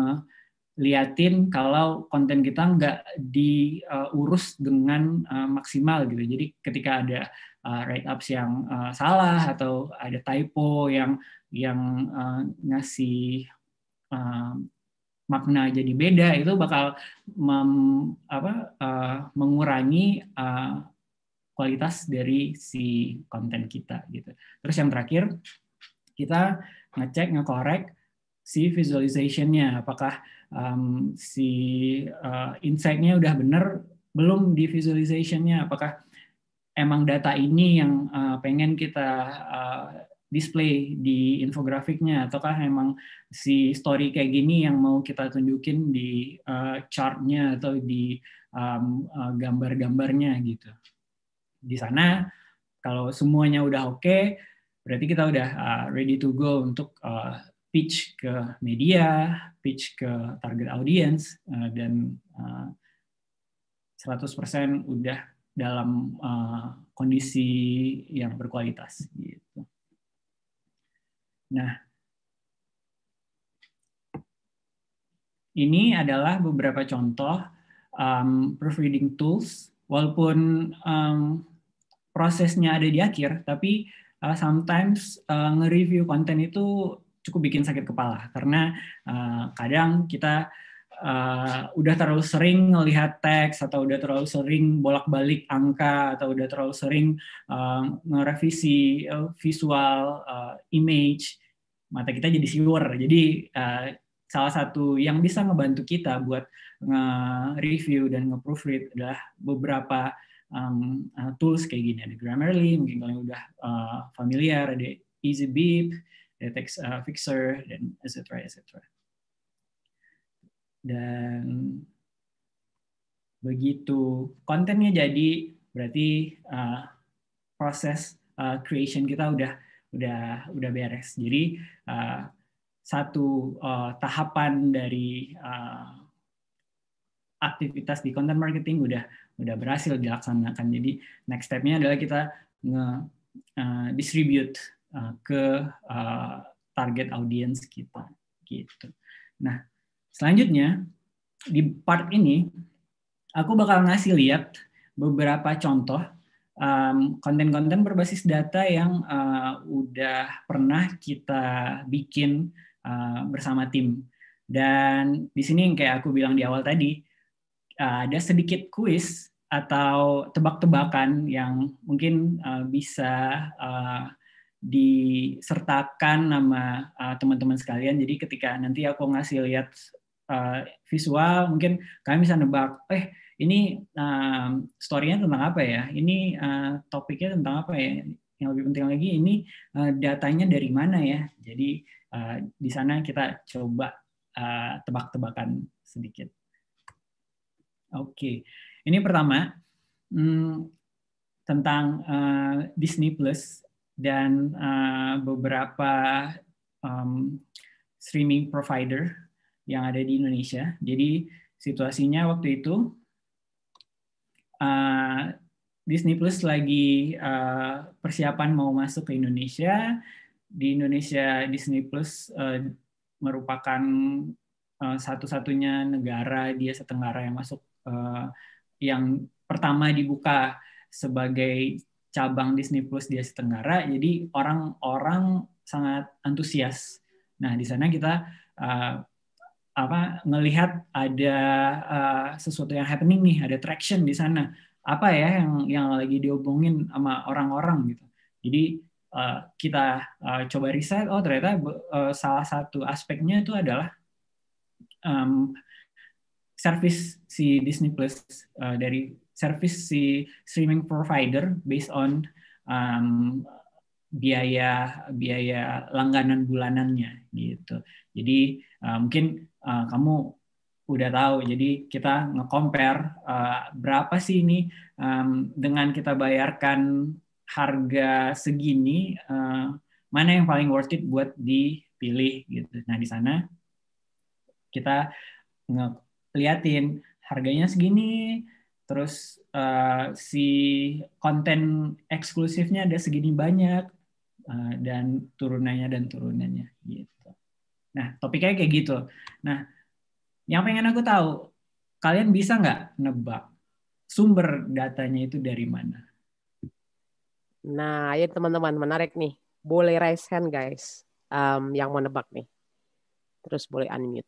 S2: liatin kalau konten kita nggak diurus dengan uh, maksimal gitu. Jadi ketika ada uh, eh, write ups yang uh, salah atau ada typo yang yang uh, ngasih uh, makna jadi beda itu bakal mem, apa, uh, mengurangi uh, kualitas dari si konten kita gitu. Terus yang terakhir kita ngecek ngekorek si nya apakah um, si uh, insight-nya udah benar belum di visualization-nya apakah emang data ini yang uh, pengen kita uh, display di infografiknya ataukah emang si story kayak gini yang mau kita tunjukin di uh, chartnya atau di um, uh, gambar-gambarnya gitu di sana kalau semuanya udah oke okay, berarti kita udah uh, ready to go untuk uh, pitch ke media, pitch ke target audience, uh, dan uh, eh, 100% udah dalam uh, kondisi yang berkualitas gitu. Nah, ini adalah beberapa contoh um, proofreading tools. Walaupun um, prosesnya ada di akhir, tapi uh, sometimes uh, nge-review konten itu cukup bikin sakit kepala karena uh, kadang kita uh, udah terlalu sering melihat teks atau udah terlalu sering bolak-balik angka atau udah terlalu sering uh, eh, merevisi uh, visual uh, image mata kita jadi siwer jadi uh, salah satu yang bisa ngebantu kita buat nge-review dan nge-proofread adalah beberapa um, uh, tools kayak gini ada Grammarly mungkin kalian udah uh, familiar ada EasyBeep text uh, fixer, dan etc. etc. Dan begitu kontennya jadi berarti uh, proses uh, creation kita udah udah udah beres. Jadi uh, satu uh, tahapan dari uh, aktivitas di content marketing udah udah berhasil dilaksanakan. Jadi next stepnya adalah kita nge uh, distribute Eh, ke eh, target audiens kita gitu. Nah, selanjutnya di part ini aku bakal ngasih lihat beberapa contoh konten-konten um, berbasis data yang uh, udah pernah kita bikin uh, bersama tim. Dan di sini yang kayak aku bilang di awal tadi uh, ada sedikit kuis atau tebak-tebakan yang mungkin uh, bisa uh, disertakan nama eh, teman-teman uh, sekalian. Jadi ketika nanti aku ngasih lihat uh, visual, mungkin kalian bisa nebak, eh ini uh, story-nya tentang apa ya? Ini uh, topiknya tentang apa ya? Yang lebih penting lagi, ini uh, datanya dari mana ya? Jadi uh, di sana kita coba uh, tebak-tebakan sedikit. Oke, okay. ini pertama hmm, tentang uh, Disney Plus dan eh, beberapa streaming provider yang ada di Indonesia. Jadi situasinya waktu itu eh, Disney Plus lagi eh, persiapan mau masuk ke Indonesia. Di Indonesia Disney Plus merupakan satu-satunya negara di Asia Tenggara yang masuk yang pertama dibuka sebagai cabang Disney Plus di Asia Tenggara, jadi orang-orang sangat antusias. Nah, di sana kita uh, apa ngelihat ada uh, sesuatu yang happening nih, ada traction di sana. Apa ya yang yang lagi dihubungin sama orang-orang gitu. Jadi uh, kita uh, coba riset, oh ternyata uh, salah satu aspeknya itu adalah um, service si Disney Plus uh, dari service si streaming provider based on um, biaya biaya langganan bulanannya gitu. Jadi uh, mungkin uh, kamu udah tahu. Jadi kita nge-compare uh, berapa sih ini um, dengan kita bayarkan harga segini uh, mana yang paling worth it buat dipilih gitu. Nah, di sana kita ngeliatin harganya segini, terus uh, si konten eksklusifnya ada segini banyak uh, dan turunannya dan turunannya gitu. Nah topiknya kayak gitu. Nah yang pengen aku tahu kalian bisa nggak nebak sumber datanya itu dari
S1: mana? Nah ya teman-teman menarik nih. Boleh raise hand guys um, yang mau nebak nih. Terus boleh unmute.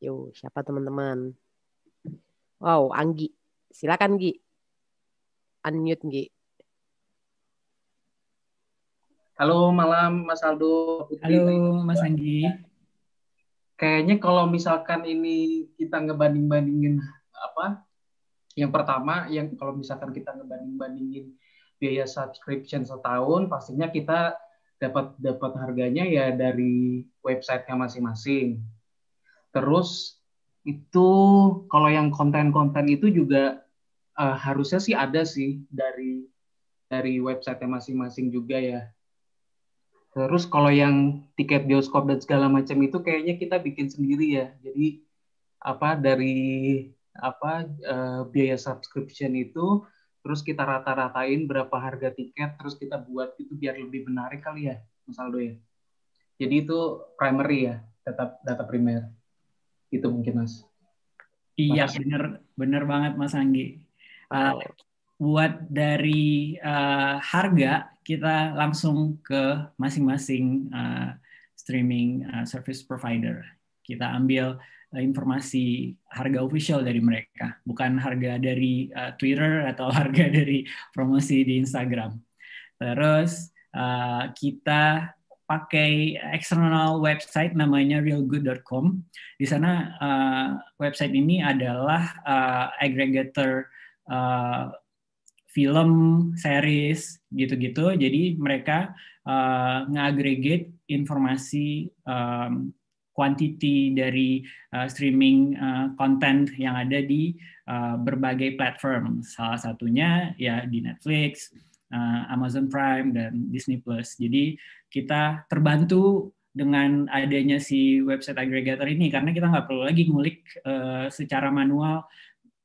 S1: Yuk siapa teman-teman? Wow, Anggi. Silakan Gi. Unmute Gi.
S3: Halo malam Mas Aldo. Putri. Halo Mas Anggi. Kayaknya kalau misalkan ini kita ngebanding-bandingin apa? Yang pertama, yang kalau misalkan kita ngebanding-bandingin biaya subscription setahun, pastinya kita dapat dapat harganya ya dari websitenya masing-masing. Terus itu kalau yang konten-konten itu juga uh, harusnya sih ada sih dari dari website masing-masing juga ya. Terus kalau yang tiket bioskop dan segala macam itu kayaknya kita bikin sendiri ya. Jadi apa dari apa uh, biaya subscription itu terus kita rata-ratain berapa harga tiket terus kita buat itu biar lebih menarik kali ya Mas Aldo ya. Jadi itu primary ya, data data primer. Itu mungkin Mas. Iya bener bener banget Mas Anggi. Uh,
S2: buat dari uh, harga kita langsung ke masing-masing uh, streaming uh, service provider. Kita ambil informasi harga official dari mereka, bukan harga dari uh, Twitter atau harga dari promosi di Instagram. Terus uh, kita pakai external website namanya realgood.com. Di sana uh, website ini adalah uh, aggregator uh, film, series, gitu-gitu. Jadi mereka uh, ngagregate informasi um, quantity dari uh, streaming uh, content yang ada di uh, berbagai platform. Salah satunya ya di Netflix, Amazon Prime dan Disney Plus. Jadi kita terbantu dengan adanya si website aggregator ini karena kita nggak perlu lagi ngulik uh, secara manual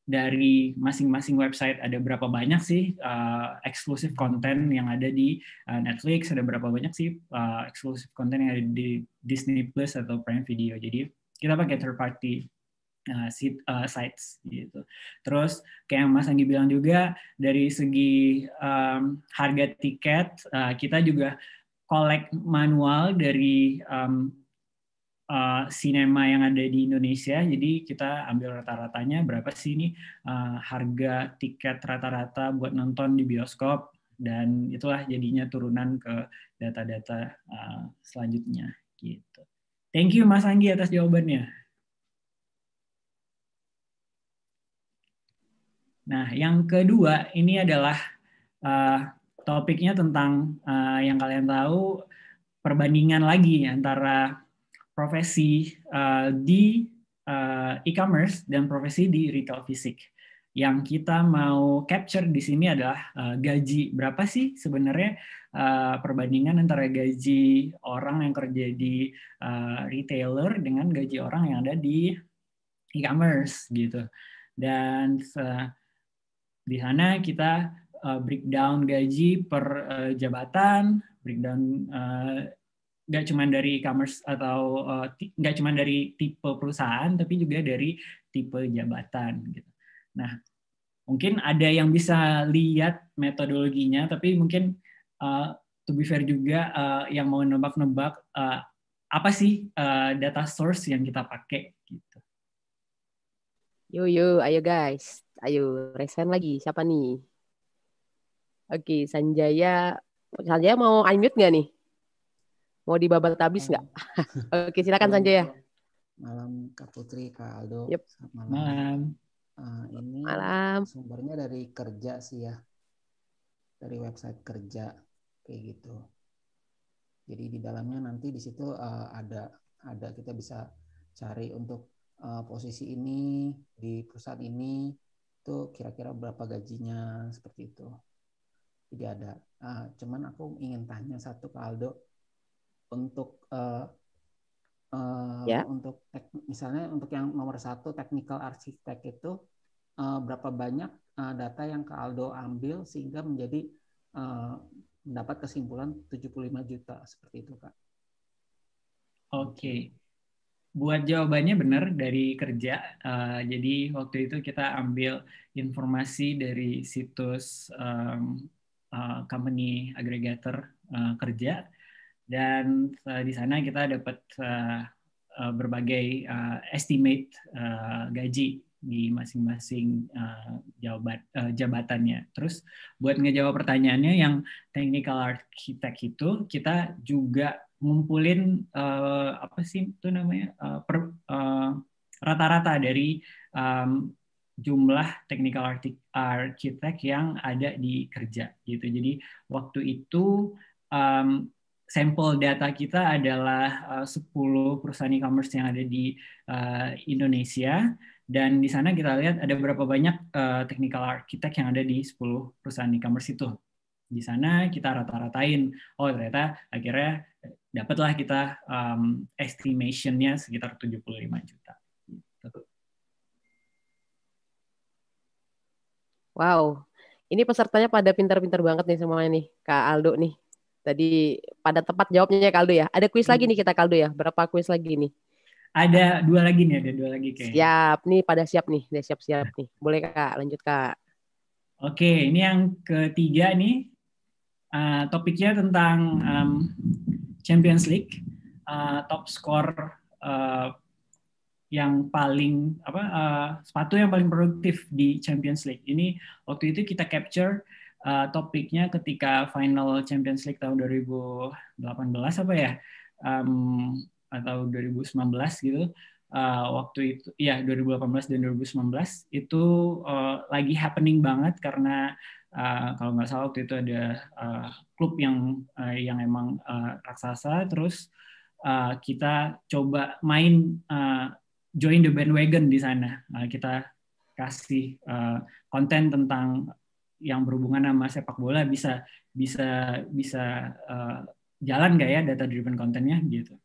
S2: dari masing-masing website ada berapa banyak sih uh, eksklusif konten yang ada di uh, Netflix ada berapa banyak sih uh, eksklusif konten yang ada di Disney Plus atau Prime Video jadi kita pakai third party uh, sites gitu terus kayak yang Mas Anggi bilang juga dari segi um, harga tiket uh, kita juga Kolek manual dari um, uh, sinema yang ada di Indonesia. Jadi kita ambil rata-ratanya berapa sih ini uh, harga tiket rata-rata buat nonton di bioskop dan itulah jadinya turunan ke data-data uh, selanjutnya gitu. Thank you Mas Anggi atas jawabannya. Nah, yang kedua ini adalah uh, topiknya tentang uh, yang kalian tahu perbandingan lagi antara profesi uh, di uh, e-commerce dan profesi di retail fisik. Yang kita mau capture di sini adalah uh, gaji berapa sih sebenarnya uh, perbandingan antara gaji orang yang kerja di uh, retailer dengan gaji orang yang ada di e-commerce gitu. Dan uh, di sana kita uh, breakdown gaji per uh, jabatan, breakdown eh, nggak uh, cuma dari e-commerce atau nggak uh, cuma dari tipe perusahaan, tapi juga dari tipe jabatan. Gitu. Nah, mungkin ada yang bisa lihat metodologinya, tapi mungkin uh, to be fair juga uh, yang mau nebak-nebak uh, apa sih uh, data source yang kita pakai gitu.
S1: Yo yo, ayo guys, ayo resign lagi. Siapa nih? Oke, Sanjaya. Sanjaya mau unmute nggak nih? Mau dibabat habis nggak? Oke, silakan Sanjaya. Malam Kak Putri, Kak
S3: Aldo. Yep. Malam. Malam. Uh, ini Malam. sumbernya dari kerja sih ya. Dari website kerja kayak gitu. Jadi di
S2: dalamnya nanti di situ uh, ada ada kita bisa cari untuk uh, posisi ini di perusahaan ini itu kira-kira berapa gajinya seperti itu tidak ada. Uh, cuman aku ingin tanya satu ke Aldo untuk uh, eh, uh, eh, yeah. untuk misalnya untuk yang nomor satu technical architect itu uh, berapa banyak uh, data yang ke Aldo ambil sehingga menjadi uh, mendapat kesimpulan 75 juta seperti itu kak. Oke. Okay. Buat jawabannya benar dari kerja. Uh, jadi waktu itu kita ambil informasi dari situs um, Eh, company aggregator uh, kerja dan uh, di sana kita dapat uh, berbagai uh, estimate uh, gaji di masing-masing uh, jabat, uh, jabatannya. Terus buat ngejawab pertanyaannya yang technical architect itu kita juga ngumpulin uh, apa sih itu namanya rata-rata uh, rata-rata dari um, jumlah technical architect yang ada di kerja gitu. Jadi waktu itu um, sampel data kita adalah eh, uh, 10 perusahaan e-commerce yang ada di uh, Indonesia dan di sana kita lihat ada berapa banyak uh, technical architect yang ada di 10 perusahaan e-commerce itu. Di sana kita rata-ratain, oh ternyata akhirnya dapatlah kita um, estimation-nya sekitar 75 juta.
S1: Wow, ini pesertanya pada pintar-pintar banget nih semuanya nih, Kak Aldo nih. Tadi pada tepat jawabnya ya Kak Aldo ya. Ada kuis hmm. lagi nih kita Kak Aldo ya. Berapa kuis lagi nih? Ada
S2: dua lagi nih, ada dua lagi kayaknya.
S1: Siap nih, pada siap nih, udah siap-siap nih. Boleh Kak, lanjut Kak.
S2: Oke, ini yang ketiga nih. Uh, topiknya tentang um, Champions League, uh, top skor uh, ah, yang paling apa uh, sepatu yang paling produktif di Champions League. Ini waktu itu kita capture uh, topiknya ketika final Champions League tahun 2018 apa ya? Um, atau 2019 gitu. Uh, waktu itu ya 2018 dan 2019 itu uh, lagi happening banget karena uh, kalau nggak salah waktu itu ada uh, klub yang uh, yang emang uh, raksasa terus uh, kita coba main uh, join the bandwagon di sana. Nah, kita kasih uh, konten tentang yang berhubungan sama sepak bola bisa bisa bisa uh, jalan nggak ya data driven kontennya gitu.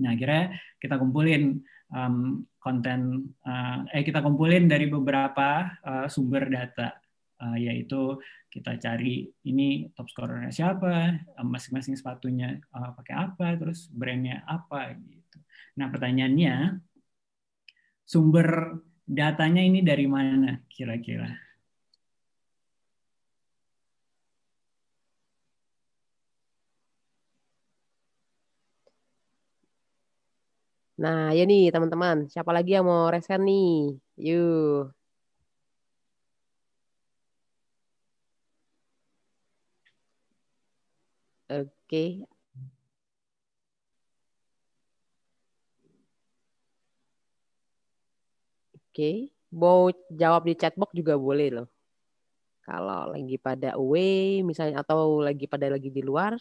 S2: Nah akhirnya kita kumpulin um, konten uh, eh kita kumpulin dari beberapa uh, sumber data uh, yaitu kita cari ini top scorernya siapa, masing-masing sepatunya uh, pakai apa, terus brandnya apa gitu. Nah pertanyaannya sumber datanya ini dari mana kira-kira?
S1: Nah, ya nih teman-teman, siapa lagi yang mau resen nih? Yuk. Oke, Oke, okay. mau jawab di chatbox juga boleh loh. Kalau lagi pada away misalnya atau lagi pada lagi di luar.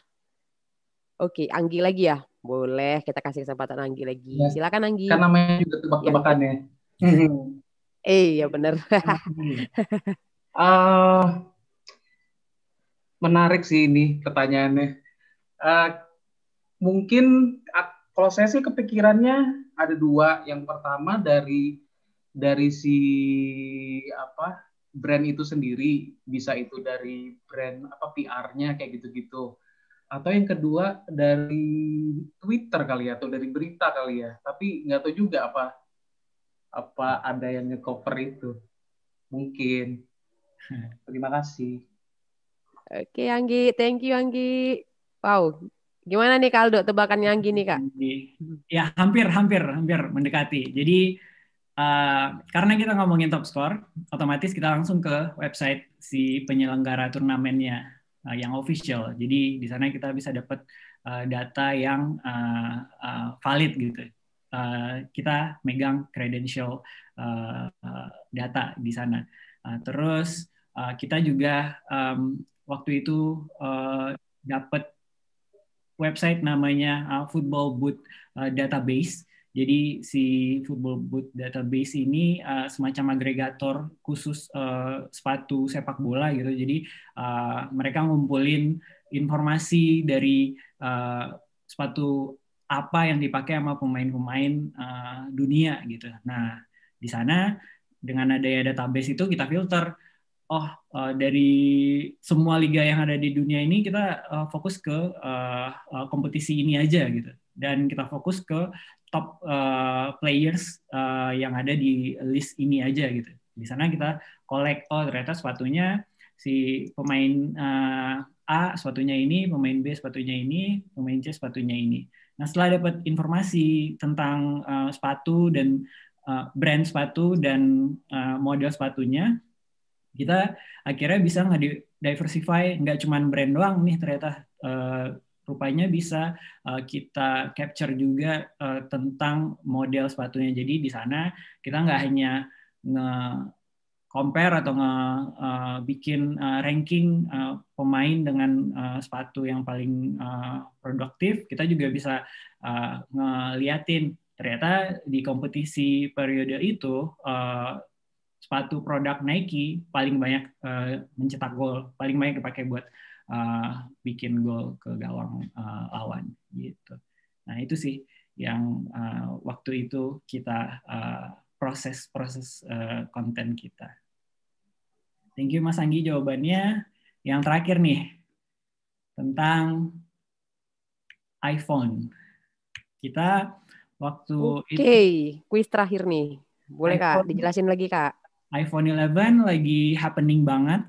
S1: Oke, okay. Anggi lagi ya. Boleh, kita kasih kesempatan Anggi lagi. Ya. Silakan Anggi. Karena namanya juga tebak-tebakan iya. ya. eh, ya benar. uh, eh,
S3: menarik sih ini pertanyaannya. Uh, mungkin kalau saya sih kepikirannya ada dua. Yang pertama dari dari si apa brand itu sendiri bisa itu dari brand apa PR-nya kayak gitu-gitu atau yang kedua dari Twitter kali ya atau dari berita kali ya tapi nggak tahu juga apa apa ada yang ngecover itu mungkin terima kasih
S1: oke Anggi thank you Anggi wow gimana nih Kaldo tebakan Anggi nih kak
S2: ya hampir hampir hampir mendekati jadi Uh, karena kita ngomongin top score, otomatis kita langsung ke website si penyelenggara turnamennya uh, yang official. Jadi di sana kita bisa dapat uh, eh, data yang uh, uh, valid gitu. Uh, kita megang credential uh, uh, data di sana. Uh, terus uh, kita juga um, waktu itu uh, dapat website namanya uh, Football Boot uh, Database jadi si Football Boot Database ini uh, semacam agregator khusus uh, sepatu sepak bola gitu. Jadi uh, mereka ngumpulin informasi dari uh, sepatu apa yang dipakai sama pemain-pemain uh, dunia gitu. Nah di sana dengan adanya database itu kita filter oh uh, dari semua liga yang ada di dunia ini kita uh, fokus ke uh, kompetisi ini aja gitu dan kita fokus ke top uh, players uh, yang ada di list ini aja gitu di sana kita collect oh ternyata sepatunya si pemain uh, A sepatunya ini pemain B sepatunya ini pemain C sepatunya ini nah setelah dapat informasi tentang uh, sepatu dan uh, brand sepatu dan uh, model sepatunya kita akhirnya bisa diversify nggak cuma brand doang nih ternyata uh, rupanya bisa uh, kita capture juga uh, tentang model sepatunya jadi di sana kita nggak hanya nge compare atau nge uh, bikin uh, ranking uh, pemain dengan uh, sepatu yang paling uh, produktif kita juga bisa uh, ngeliatin ternyata di kompetisi periode itu uh, sepatu produk Nike paling banyak uh, mencetak gol, paling banyak dipakai buat uh, bikin gol ke gawang uh, lawan gitu. Nah itu sih yang uh, waktu itu kita proses proses uh, konten kita. Thank you Mas Anggi jawabannya. Yang terakhir nih tentang iPhone. Kita waktu Oke, okay.
S1: kuis terakhir nih. Boleh iPhone, Kak, dijelasin lagi Kak
S2: iPhone 11 lagi happening banget.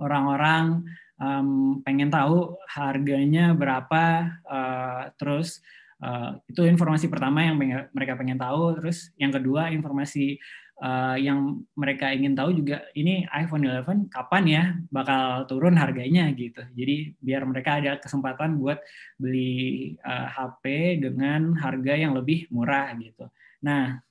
S2: Orang-orang um, pengen tahu harganya berapa, uh, terus uh, itu informasi pertama yang pengen, mereka pengen tahu. Terus yang kedua informasi uh, yang mereka ingin tahu juga ini iPhone 11 kapan ya bakal turun harganya gitu. Jadi biar mereka ada kesempatan buat beli uh, HP dengan harga yang lebih murah gitu. Nah,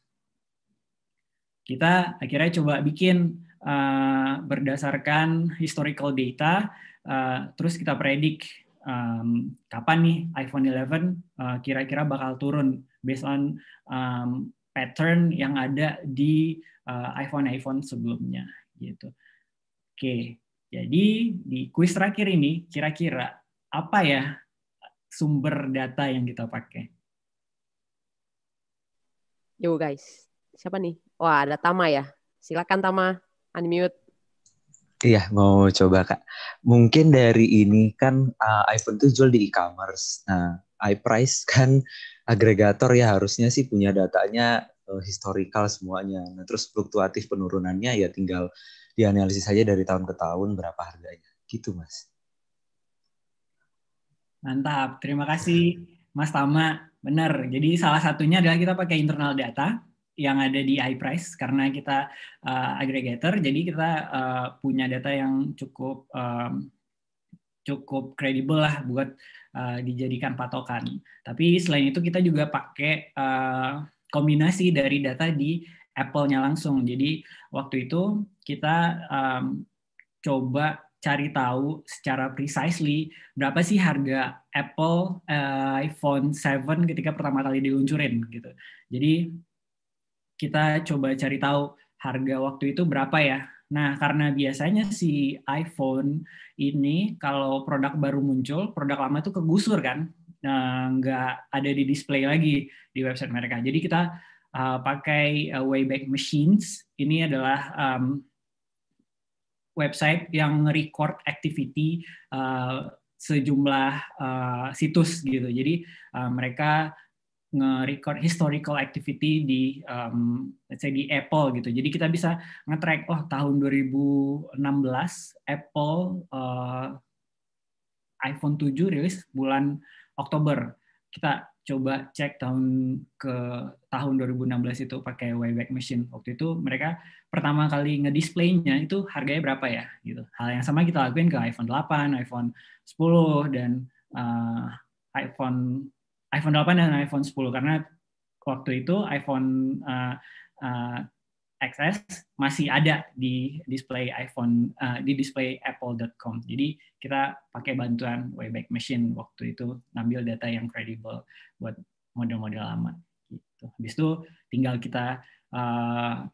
S2: kita akhirnya coba bikin uh, berdasarkan historical data, uh, terus kita predik um, kapan nih iPhone 11 uh, eh, kira-kira bakal turun based on um, pattern yang ada di uh, iPhone-iPhone sebelumnya gitu. Oke, jadi di kuis terakhir ini kira-kira apa ya sumber data
S1: yang kita pakai? Yo guys, siapa nih? Wah, ada Tama ya. Silakan Tama, unmute.
S3: Iya, mau coba Kak. Mungkin dari ini kan uh, iPhone itu jual di e-commerce. Nah, iPrice kan agregator ya harusnya sih punya datanya uh, historical semuanya. Nah, terus fluktuatif penurunannya ya tinggal dianalisis saja dari tahun ke tahun berapa harganya. Gitu, Mas.
S2: Mantap. Terima kasih Mas Tama. Benar. Jadi salah satunya adalah kita pakai internal data yang ada di high price karena kita uh, aggregator, jadi kita uh, punya data yang cukup um, cukup kredibel lah buat uh, dijadikan patokan. Tapi selain itu kita juga pakai uh, kombinasi dari data di Apple-nya langsung. Jadi waktu itu kita um, coba cari tahu secara precisely berapa sih harga Apple uh, iPhone 7 ketika pertama kali diluncurin gitu. Jadi kita coba cari tahu harga waktu itu berapa ya. Nah, karena biasanya si iPhone ini kalau produk baru muncul, produk lama itu kegusur kan, nah, nggak ada di display lagi di website mereka. Jadi kita eh, pakai eh, Wayback Machines. Ini adalah website yang record activity eh, sejumlah situs gitu. Jadi mereka nge-record historical activity di um, let's say di Apple gitu. Jadi kita bisa nge-track oh tahun 2016 Apple uh, iPhone 7 rilis bulan Oktober. Kita coba cek tahun ke tahun 2016 itu pakai Wayback Machine. Waktu itu mereka pertama kali ngedisplaynya itu harganya berapa ya gitu. Hal yang sama kita lakuin ke iPhone 8, iPhone 10 dan uh, iPhone iPhone 8 dan iPhone 10 karena waktu itu iPhone uh, uh, XS masih ada di display iPhone uh, di display apple.com. Jadi kita pakai bantuan Wayback Machine waktu itu ngambil data yang kredibel buat model-model lama gitu. Habis itu tinggal kita uh,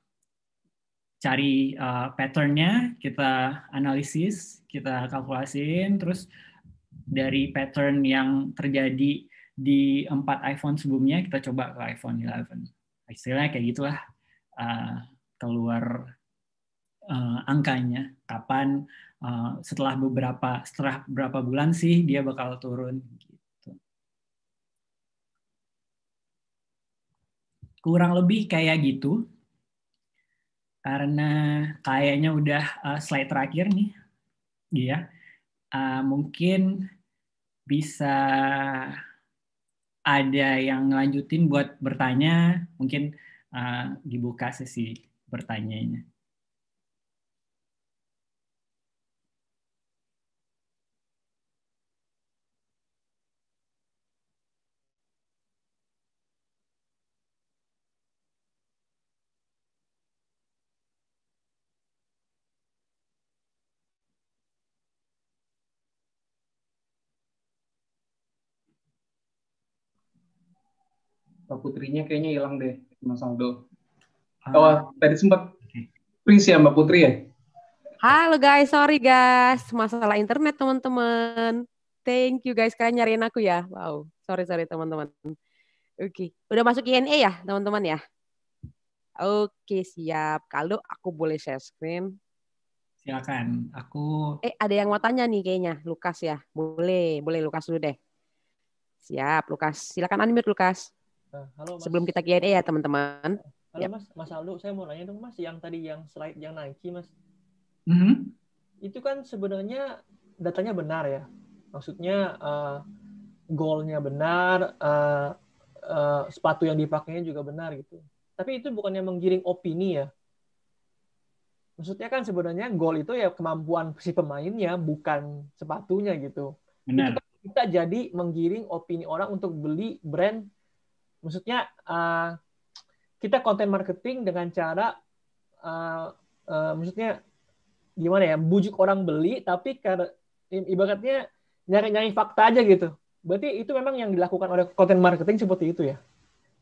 S2: cari uh, patternnya, kita analisis, kita kalkulasiin, terus dari pattern yang terjadi di empat iPhone sebelumnya kita coba ke iPhone 11 istilahnya kayak gitulah uh, keluar eh, angkanya kapan eh, setelah beberapa setelah berapa bulan sih dia bakal turun gitu. kurang lebih kayak gitu karena kayaknya udah slide terakhir nih ya mungkin bisa ada yang lanjutin buat bertanya, mungkin uh, dibuka sesi pertanyaannya.
S3: putrinya kayaknya hilang deh Mas Aldo. Ah. Oh, tadi sempat Prince ya Mbak Putri ya?
S1: Halo guys, sorry guys, masalah internet teman-teman. Thank you guys kalian nyariin aku ya. Wow, sorry sorry teman-teman. Oke, okay. udah masuk INE ya teman-teman ya. Oke okay, siap. Kalau aku boleh share screen.
S2: Silakan. Aku.
S1: Eh ada yang mau tanya nih kayaknya, Lukas ya. Boleh, boleh Lukas dulu deh. Siap, Lukas. Silakan unmute Lukas.
S4: Eh, halo, Mas. Sebelum kita
S1: Q&A ya teman-teman. Eh, halo ya. Mas,
S4: Mas Aldo, saya mau nanya dong Mas, yang tadi yang slide yang Nike Mas. Mm -hmm. Itu kan sebenarnya datanya benar ya. Maksudnya uh, goalnya benar, uh, uh, sepatu yang dipakainya juga benar gitu. Tapi itu bukannya menggiring opini ya. Maksudnya kan sebenarnya goal itu ya kemampuan si pemainnya, bukan sepatunya gitu. Benar. Itu kan kita jadi menggiring opini orang untuk beli brand maksudnya uh, kita konten marketing dengan cara uh, uh, maksudnya gimana ya bujuk orang beli tapi karena ibaratnya nyari-nyari fakta aja gitu berarti itu memang yang dilakukan oleh konten marketing seperti itu ya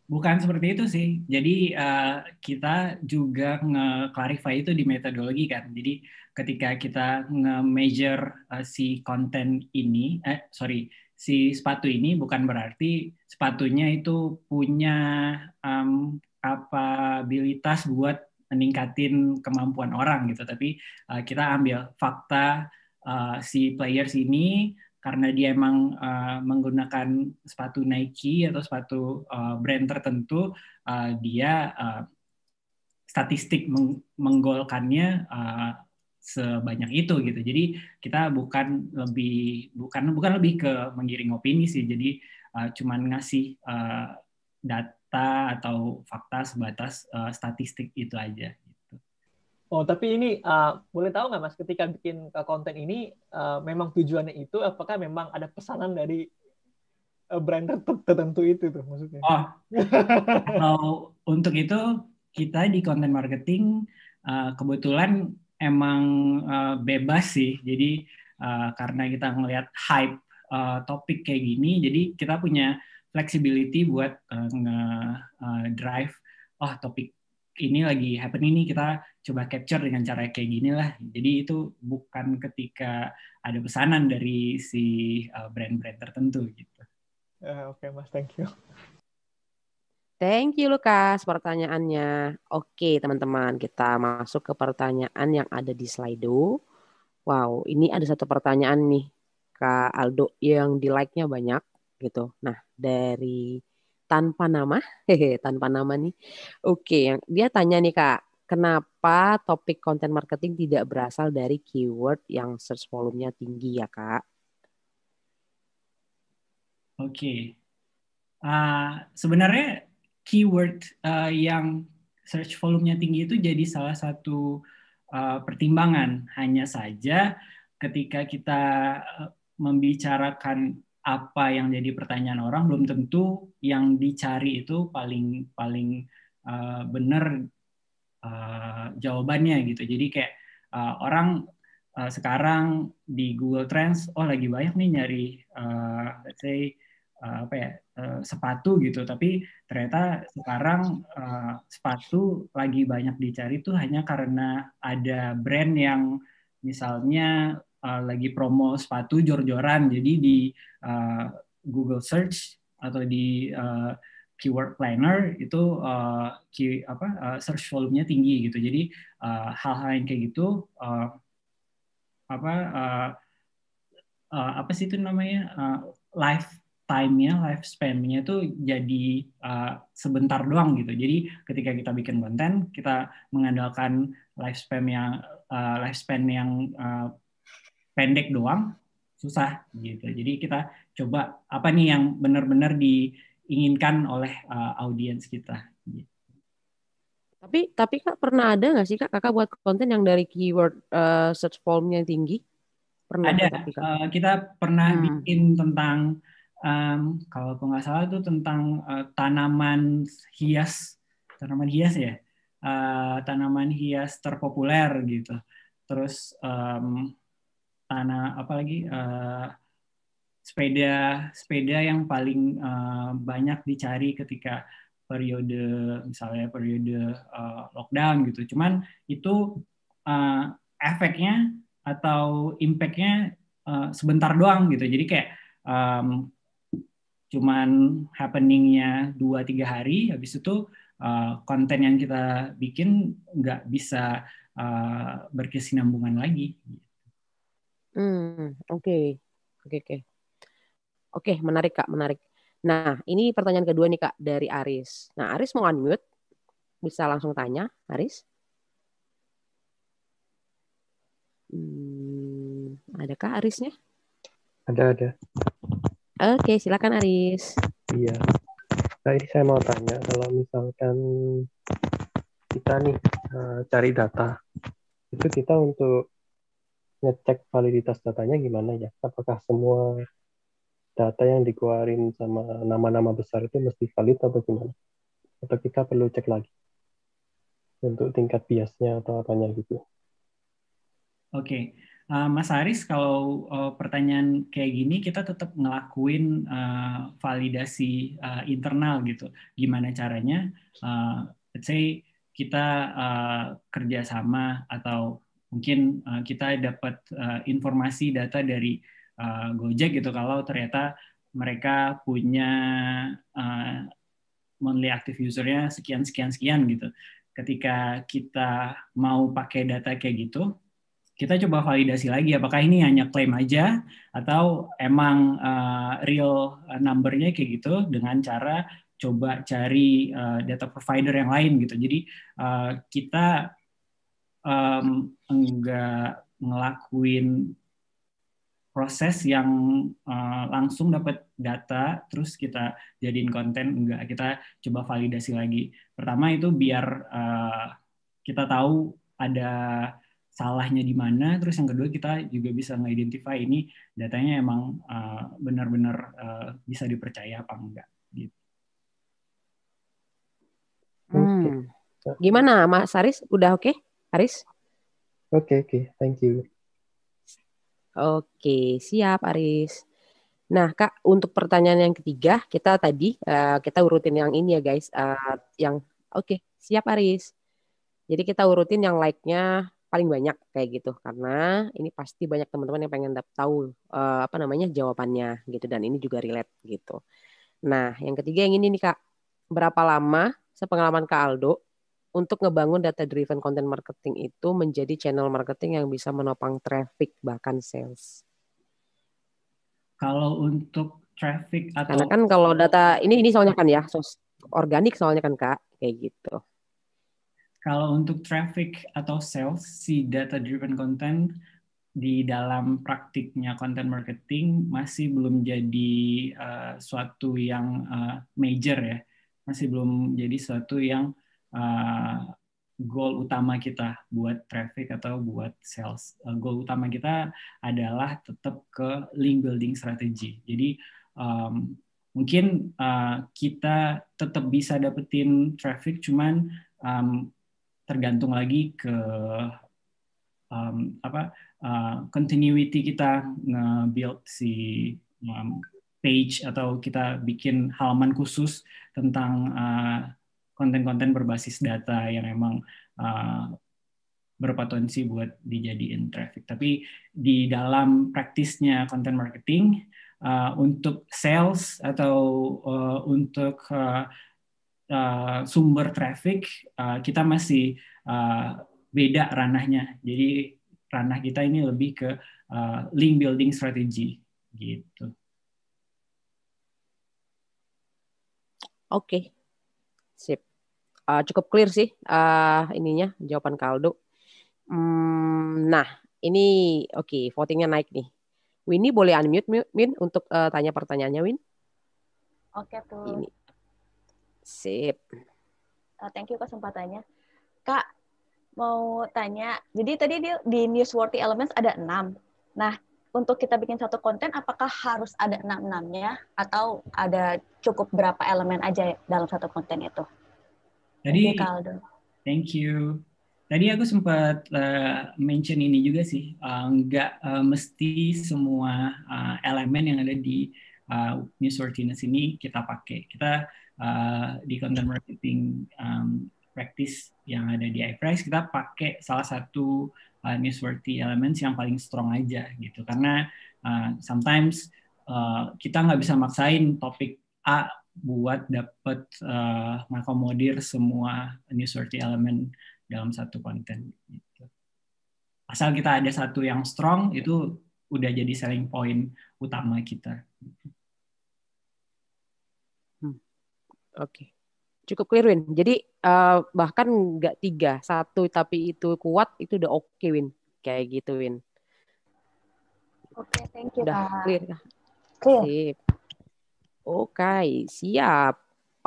S2: Bukan seperti itu sih. Jadi uh, kita juga nge-clarify itu di metodologi kan. Jadi ketika kita nge-measure uh, si konten ini, eh sorry, si sepatu ini bukan berarti sepatunya itu punya um, kapabilitas buat meningkatin kemampuan orang gitu tapi uh, kita ambil fakta uh, si players ini karena dia emang uh, menggunakan sepatu Nike atau sepatu uh, brand tertentu uh, dia uh, statistik meng menggolkannya uh, sebanyak itu gitu. Jadi kita bukan lebih bukan bukan lebih ke mengiring opini sih. Jadi uh, cuman ngasih uh, data atau fakta sebatas uh, statistik
S4: itu aja. Gitu. Oh tapi ini uh, boleh tahu nggak mas ketika bikin konten ini uh, memang tujuannya itu apakah memang ada pesanan dari uh, brand tertentu itu tuh maksudnya? Oh, kalau untuk itu kita di
S2: konten marketing uh, kebetulan emang uh, bebas sih. Jadi uh, karena kita ngelihat hype uh, topik kayak gini, jadi kita punya flexibility buat uh, nge uh, drive oh topik ini lagi happen ini kita coba capture dengan cara kayak gini lah. Jadi itu bukan ketika ada pesanan dari si brand-brand tertentu gitu.
S1: Uh, Oke okay, mas, thank you. Thank you Lukas pertanyaannya. Oke teman-teman kita masuk ke pertanyaan yang ada di Slido. Wow ini ada satu pertanyaan nih Kak Aldo yang di like-nya banyak gitu. Nah dari tanpa nama, hehe tanpa nama nih. Oke yang dia tanya nih Kak, kenapa topik konten marketing tidak berasal dari keyword yang search volumenya tinggi ya Kak?
S3: Oke.
S2: Uh, sebenarnya keyword uh, yang search volume-nya tinggi itu jadi salah satu uh, pertimbangan. Hanya saja ketika kita eh, membicarakan apa yang jadi pertanyaan orang belum tentu yang dicari itu paling paling uh, benar uh, jawabannya gitu. Jadi kayak uh, orang uh, sekarang di Google Trends oh lagi banyak nih nyari uh, let's say Eh, apa ya eh, sepatu gitu tapi ternyata sekarang eh, sepatu lagi banyak dicari tuh hanya karena ada brand yang misalnya lagi promo sepatu jor-joran jadi di Google search atau di keyword planner itu uh, apa search volume-nya tinggi gitu jadi hal-hal yang kayak gitu apa uh, apa sih itu namanya uh, life time-nya, lifespan-nya itu jadi uh, sebentar doang gitu. Jadi ketika kita bikin konten, kita mengandalkan lifespan yang uh, lifespan yang uh, pendek doang, susah gitu. Jadi kita coba apa nih yang benar-benar diinginkan oleh uh, audiens kita.
S1: Tapi tapi kak pernah ada nggak sih kak kakak buat konten yang dari keyword uh, search volume yang tinggi? Pernah ada.
S2: Tapi, kak? Uh, kita pernah hmm. bikin tentang um, kalau aku nggak salah itu tentang uh, tanaman hias tanaman hias ya uh, tanaman hias terpopuler gitu terus um, tanah apa lagi uh, sepeda sepeda yang paling uh, banyak dicari ketika periode misalnya periode uh, lockdown gitu cuman itu uh, efeknya atau impactnya uh, sebentar doang gitu jadi kayak um, cuman happeningnya dua tiga hari habis itu uh, konten yang kita bikin nggak bisa uh, berkesinambungan lagi.
S1: Hmm oke oke oke oke menarik kak menarik. Nah ini pertanyaan kedua nih kak dari Aris. Nah Aris mau unmute bisa langsung tanya Aris. Hmm, adakah Arisnya? Ada ada. Oke, silakan Aris.
S3: Iya. Nah, ini saya mau tanya kalau misalkan kita nih uh, cari data itu kita untuk ngecek validitas datanya gimana ya? Apakah semua data yang dikeluarin sama nama-nama besar itu mesti valid atau gimana? Atau kita perlu cek lagi untuk tingkat biasnya atau apanya gitu?
S2: Oke, okay. Eh, Mas Aris, kalau eh, pertanyaan kayak gini kita tetap ngelakuin eh, validasi internal gitu. Gimana caranya? Uh, let's say kita uh, kerjasama atau mungkin kita dapat informasi data dari Gojek gitu kalau ternyata mereka punya monthly active usernya sekian sekian sekian gitu. Ketika kita mau pakai data kayak gitu, kita coba validasi lagi apakah ini hanya klaim aja atau emang uh, real numbernya kayak gitu dengan cara coba cari uh, data provider yang lain gitu jadi uh, kita um, enggak ngelakuin proses yang uh, langsung dapat data terus kita jadiin konten enggak kita coba validasi lagi pertama itu biar uh, kita tahu ada salahnya di mana. Terus yang kedua kita juga bisa mengidentifikasi ini datanya emang eh, benar-benar uh, bisa dipercaya apa enggak. Gitu.
S3: Hmm.
S1: Gimana Mas Aris? Udah oke? Okay? Haris?
S3: Oke, okay, oke. Okay. Thank you.
S1: Oke, okay, siap Aris. Nah, Kak, untuk pertanyaan yang ketiga, kita tadi uh, kita urutin yang ini ya, guys. Uh, yang oke, okay, siap Aris. Jadi kita urutin yang like-nya paling banyak kayak gitu karena ini pasti banyak teman-teman yang pengen tahu uh, apa namanya jawabannya gitu dan ini juga relate gitu. Nah, yang ketiga yang ini nih Kak. Berapa lama sepengalaman Kak Aldo untuk ngebangun data driven content marketing itu menjadi channel marketing yang bisa menopang traffic bahkan sales? Kalau untuk traffic atau Karena kan kalau data ini ini soalnya kan ya, sos organik soalnya kan Kak, kayak gitu.
S3: Kalau
S2: untuk traffic atau sales, si data-driven content di dalam praktiknya content marketing masih belum jadi uh, suatu yang uh, major ya, masih belum jadi suatu yang uh, goal utama kita buat traffic atau buat sales. Uh, goal utama kita adalah tetap ke link building strategy. Jadi um, mungkin uh, kita tetap bisa dapetin traffic, cuman um, tergantung lagi ke um, apa uh, continuity kita nge-build si um, page atau kita bikin halaman khusus tentang uh, konten-konten uh, berbasis data yang emang uh, berpotensi buat dijadiin traffic. Tapi di dalam praktisnya content marketing uh, untuk sales atau uh, untuk uh, uh, sumber traffic uh, kita masih uh, beda ranahnya. Jadi ranah kita ini lebih ke uh, link building strategy gitu.
S1: Oke, okay. sip. Uh, cukup clear sih uh, ininya jawaban Kaldo. Hmm, nah, ini oke okay, votingnya naik nih. Winnie boleh unmute Min untuk uh, tanya pertanyaannya Win.
S3: Oke okay, tuh. Ini. Sip. Uh, thank you kesempatannya. Kak, mau tanya, jadi tadi di, di newsworthy elements ada enam. Nah, untuk kita bikin satu konten, apakah harus ada enam-enamnya atau ada cukup berapa elemen aja dalam satu konten itu?
S2: Jadi, thank you. Tadi aku sempat uh, mention ini juga sih, uh, nggak uh, mesti semua uh, elemen yang ada di uh, newsworthiness ini kita pakai. Kita Eh, di content marketing um, practice yang ada di iPrice kita pakai salah satu uh, newsworthy elements yang paling strong aja gitu karena uh, sometimes uh, kita nggak bisa maksain topik A buat dapat uh, mengakomodir semua newsworthy element dalam satu konten gitu. Asal kita ada satu yang strong itu udah jadi selling point utama kita. Gitu.
S1: Oke. Okay. Cukup clear Win. Jadi uh, bahkan nggak tiga, satu tapi itu kuat itu udah oke okay, Win. Kayak gitu Win.
S3: Oke, okay, thank you. Udah Kak. clear.
S1: Clear. Sip. Oke, okay, siap.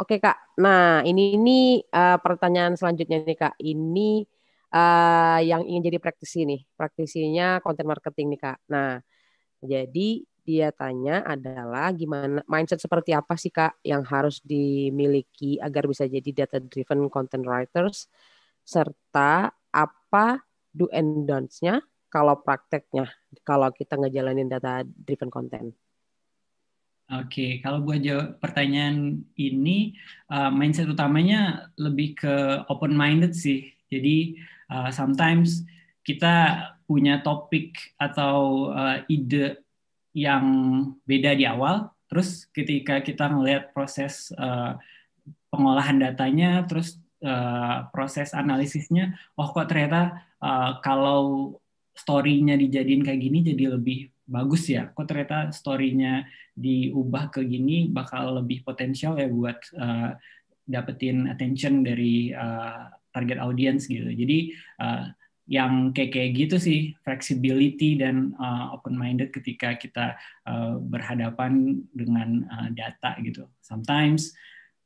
S1: Oke okay, Kak. Nah, ini ini uh, eh, pertanyaan selanjutnya nih Kak. Ini uh, yang ingin jadi praktisi nih, praktisinya konten marketing nih Kak. Nah, jadi dia tanya adalah gimana mindset seperti apa sih kak yang harus dimiliki agar bisa jadi data driven content writers serta apa do and don'ts-nya kalau prakteknya kalau kita ngejalanin data driven content.
S2: Oke, okay. kalau buat jawab pertanyaan ini, uh, mindset utamanya lebih ke open minded sih. Jadi uh, sometimes kita punya topik atau uh, ide yang beda di awal, terus ketika kita melihat proses eh, pengolahan datanya, terus eh, proses analisisnya, oh kok ternyata eh, kalau story-nya dijadiin kayak gini jadi lebih bagus ya. Kok ternyata story-nya diubah ke gini bakal lebih potensial ya buat dapetin attention dari target audience gitu. Jadi yang kayak kayak gitu sih flexibility dan uh, open minded ketika kita uh, berhadapan dengan uh, data gitu. Sometimes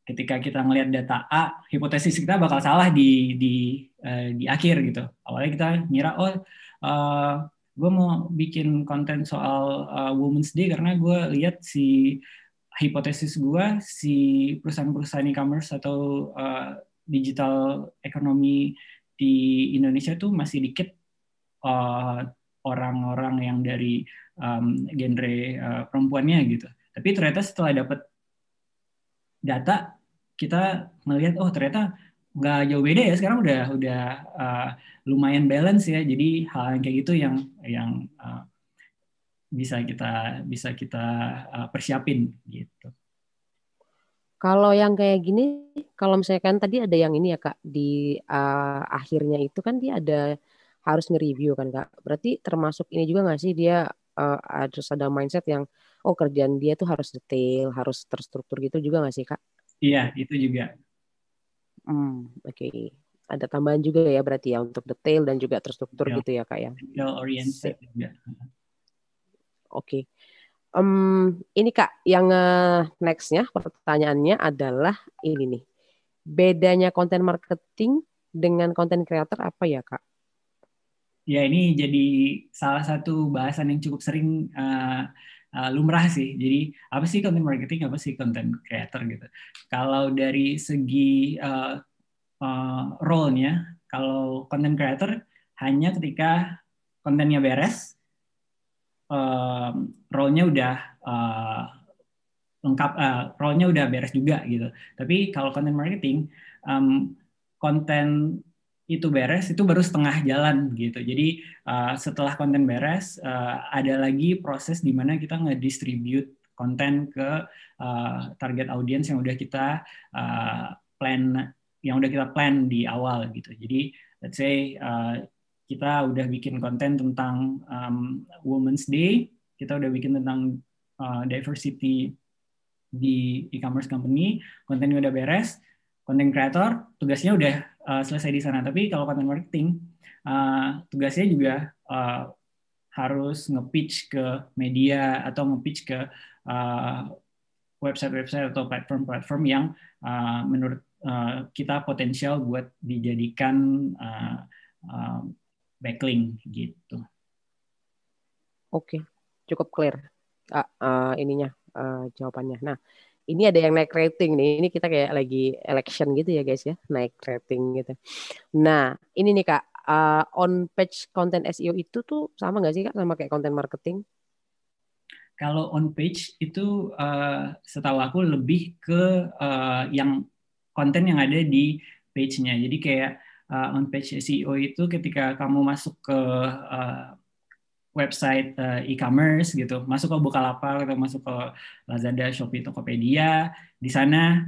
S2: ketika kita melihat data A, hipotesis kita bakal salah di di uh, di akhir gitu. Awalnya kita ngira oh uh, gue mau bikin konten soal uh, Women's Day karena gue lihat si hipotesis gue si perusahaan-perusahaan e-commerce atau uh, digital ekonomi di Indonesia tuh masih dikit eh, orang-orang uh, yang dari um, genre uh, perempuannya gitu. Tapi ternyata setelah dapat data kita melihat oh ternyata nggak jauh beda ya sekarang udah udah uh, lumayan balance ya. Jadi hal yang kayak gitu yang yang uh, bisa kita bisa kita uh, persiapin gitu.
S1: Kalau yang kayak gini, kalau misalnya kan tadi ada yang ini ya kak di uh, akhirnya itu kan dia ada harus nge-review kan kak. Berarti termasuk ini juga nggak sih dia uh, harus ada mindset yang oh kerjaan dia tuh harus detail, harus terstruktur gitu juga nggak sih kak?
S2: Iya itu juga.
S1: Hmm, Oke, okay. ada tambahan juga ya berarti ya untuk detail dan juga terstruktur detail. Iya. gitu ya kak ya. Detail oriented Oke. Okay. Um, ini Kak, yang uh, nextnya pertanyaannya adalah ini nih. Bedanya konten marketing dengan konten creator apa ya Kak?
S2: Ya ini jadi salah satu bahasan yang cukup sering uh, uh, lumrah sih. Jadi apa sih konten marketing, apa sih konten creator gitu. Kalau dari segi uh, uh, role-nya, kalau konten creator hanya ketika kontennya beres, um, role-nya udah uh, lengkap, uh, role-nya udah beres juga gitu. Tapi kalau content marketing, um, konten itu beres itu baru setengah jalan gitu. Jadi uh, setelah konten beres uh, ada lagi proses di mana kita ngedistribute konten ke uh, target audience yang udah kita uh, plan yang udah kita plan di awal gitu. Jadi let's say uh, kita udah bikin konten tentang um, Women's Day, kita udah bikin tentang uh, diversity di e-commerce company, kontennya udah beres, konten creator tugasnya udah uh, selesai di sana. Tapi kalau konten marketing uh, tugasnya juga uh, harus nge-pitch ke media atau nge-pitch ke website uh, website-website atau platform-platform yang uh, menurut uh, kita potensial buat dijadikan uh, uh, backlink gitu.
S1: Oke, cukup clear uh, uh, ininya uh, jawabannya. Nah, ini ada yang naik rating nih. Ini kita kayak lagi election gitu ya guys ya, naik rating gitu. Nah, ini nih kak uh, on page content SEO itu tuh sama nggak sih kak sama kayak content marketing?
S2: Kalau on page itu uh, setahu aku lebih ke uh, yang konten yang ada di page-nya. Jadi kayak uh, on page SEO itu ketika kamu masuk ke uh, website uh, e-commerce gitu, masuk ke Bukalapak atau masuk ke Lazada, Shopee, Tokopedia, di sana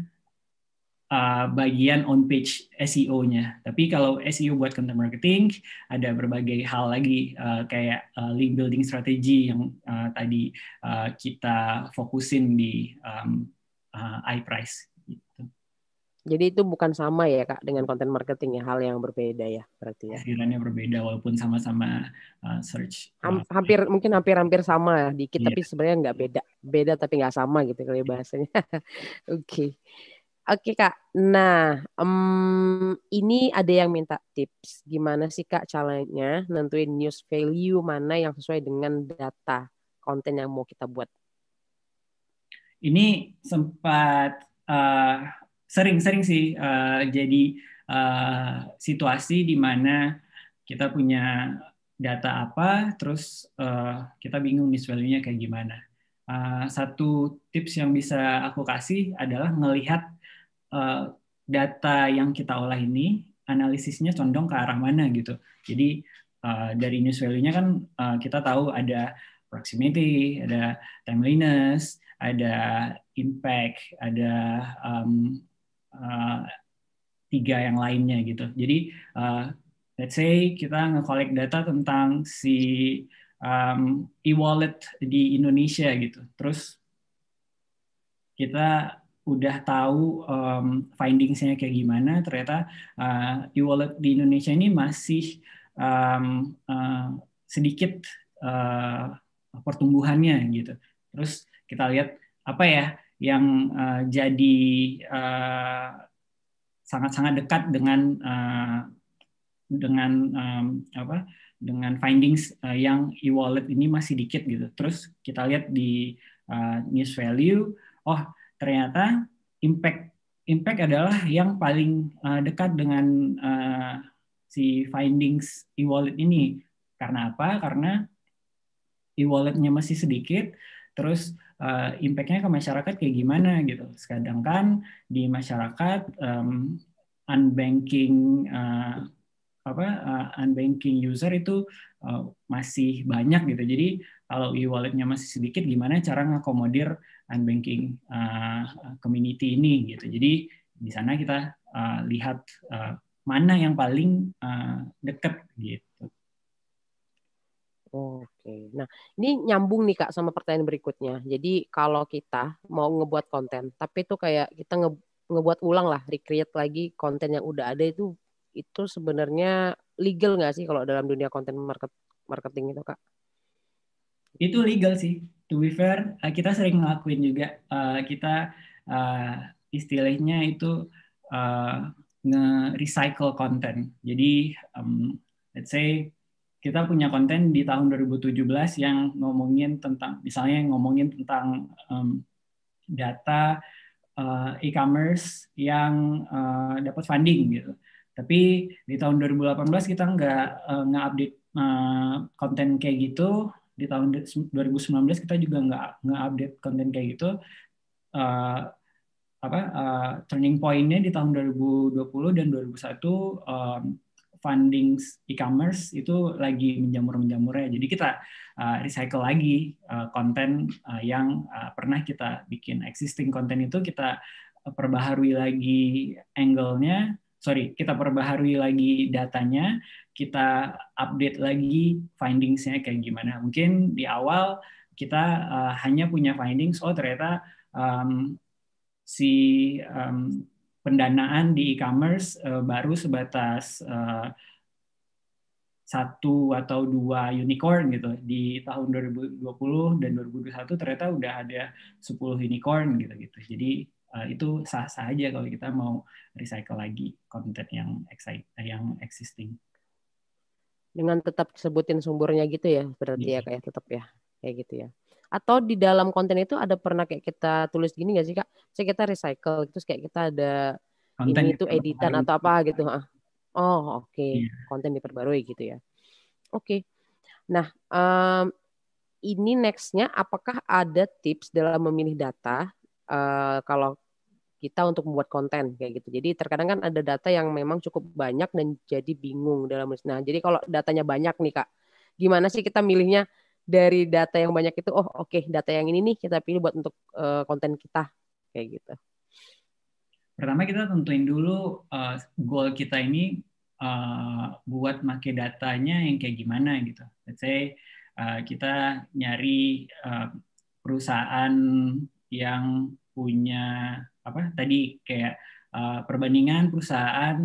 S2: uh, bagian on page SEO-nya. Tapi kalau SEO buat content marketing ada berbagai hal lagi uh, kayak uh, link building strategy yang uh, tadi uh, kita fokusin di um, uh, iPrice.
S1: Jadi itu bukan sama ya kak dengan konten marketing ya hal yang berbeda ya berarti ya.
S2: Hasilannya berbeda walaupun sama-sama uh, search. hampir iya.
S1: mungkin hampir-hampir sama ya dikit yeah. tapi sebenarnya nggak beda beda tapi nggak sama gitu kalau ya bahasanya. Oke. okay. Oke okay, kak, nah um, ini ada yang minta tips gimana sih kak caranya nentuin news value mana yang sesuai dengan data konten yang mau kita buat.
S2: Ini sempat uh, sering-sering sih uh, jadi uh, situasi di mana kita punya data apa, terus uh, kita bingung nih value-nya kayak gimana. Uh, satu tips yang bisa aku kasih adalah melihat uh, data yang kita olah ini analisisnya condong ke arah mana gitu. Jadi uh, dari news value-nya kan uh, kita tahu ada proximity, ada timeliness, ada impact, ada um, Eh, tiga yang lainnya gitu. Jadi uh, let's say kita nge data tentang si um, e-wallet di Indonesia gitu. Terus kita udah tahu um, findingsnya kayak gimana. Ternyata uh, e-wallet di Indonesia ini masih um, uh, sedikit uh, pertumbuhannya gitu. Terus kita lihat apa ya yang uh, jadi eh, sangat-sangat uh, dekat dengan uh, dengan um, apa dengan findings uh, yang e-wallet ini masih dikit gitu. Terus kita lihat di uh, news value, oh ternyata impact impact adalah yang paling uh, dekat dengan uh, si findings e-wallet ini. Karena apa? Karena e-walletnya masih sedikit, terus uh, impactnya ke masyarakat kayak gimana gitu. Sedangkan di masyarakat um, unbanking uh, apa uh, unbanking user itu uh, masih banyak gitu. Jadi kalau e-walletnya masih sedikit, gimana cara ngakomodir unbanking uh, community ini gitu. Jadi di sana kita uh, lihat uh, mana yang paling uh, dekat gitu.
S1: Oke. Nah, ini nyambung nih Kak sama pertanyaan berikutnya. Jadi kalau kita mau ngebuat konten, tapi itu kayak kita nge ngebuat ulang lah, recreate lagi konten yang udah ada itu itu sebenarnya legal nggak sih kalau dalam dunia konten market marketing itu Kak?
S3: Itu
S2: legal sih. To be fair, eh, kita sering ngelakuin juga. Uh, kita uh, istilahnya itu uh, nge-recycle konten. Jadi um, let's say kita punya konten di tahun 2017 yang ngomongin tentang misalnya ngomongin tentang um, data uh, e-commerce yang uh, dapat funding gitu. Tapi di tahun 2018 kita nggak uh, eh, nggak update uh, konten kayak gitu. Di tahun 2019 kita juga nggak nggak update konten kayak gitu. Uh, apa uh, turning pointnya di tahun 2020 dan 2021 um, funding e-commerce itu lagi menjamur-menjamurnya. menjamur Jadi kita uh, recycle lagi uh, konten uh, yang uh, pernah kita bikin existing konten itu kita perbaharui lagi angle-nya, sorry, kita perbaharui lagi datanya, kita update lagi findings-nya kayak gimana. Mungkin di awal kita uh, hanya punya findings, oh ternyata um, si um, pendanaan di e-commerce uh, baru sebatas uh, satu atau dua unicorn gitu di tahun 2020 dan 2021 ternyata udah ada 10 unicorn gitu gitu jadi uh, itu sah sah aja kalau kita mau recycle lagi konten yang excite yang existing
S1: dengan tetap sebutin sumbernya gitu ya berarti yeah. ya iya. kayak tetap ya kayak gitu ya atau di dalam konten itu ada pernah kayak kita tulis gini gak sih kak? Saya kita recycle terus kayak kita ada konten ini itu editan atau apa gitu? Oh oke, okay. iya. konten diperbarui gitu ya. Oke, okay. nah um, ini nextnya apakah ada tips dalam memilih data uh, kalau kita untuk membuat konten kayak gitu. Jadi terkadang kan ada data yang memang cukup banyak dan jadi bingung dalam nah jadi kalau datanya banyak nih kak, gimana sih kita milihnya? dari data yang banyak itu oh oke okay, data yang ini nih kita pilih buat untuk uh, konten kita kayak gitu
S2: pertama kita tentuin dulu uh, goal kita ini uh, buat make datanya yang kayak gimana gitu let's say uh, kita nyari uh, perusahaan yang punya apa tadi kayak uh, perbandingan perusahaan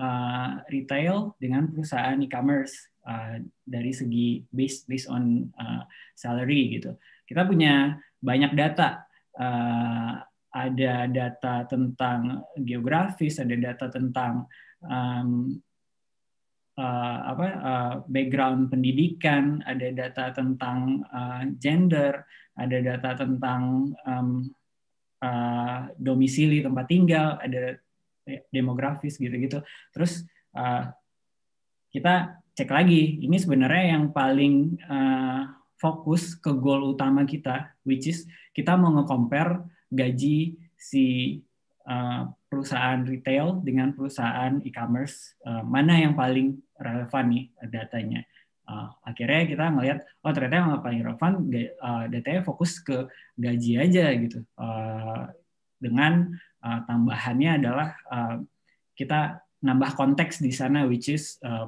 S2: uh, retail dengan perusahaan e-commerce Uh, dari segi based based on uh, salary gitu. Kita punya banyak data. Uh, ada data tentang geografis, ada data tentang um, uh, apa uh, background pendidikan, ada data tentang uh, gender, ada data tentang um, uh, domisili tempat tinggal, ada demografis gitu-gitu. Terus uh, kita cek lagi ini sebenarnya yang paling uh, fokus ke goal utama kita which is kita mau nge-compare gaji si uh, perusahaan retail dengan perusahaan e-commerce uh, mana yang paling relevan nih datanya uh, akhirnya kita ngelihat oh ternyata yang paling relevan uh, datanya fokus ke gaji aja gitu uh, dengan uh, tambahannya adalah uh, kita nambah konteks di sana which is uh,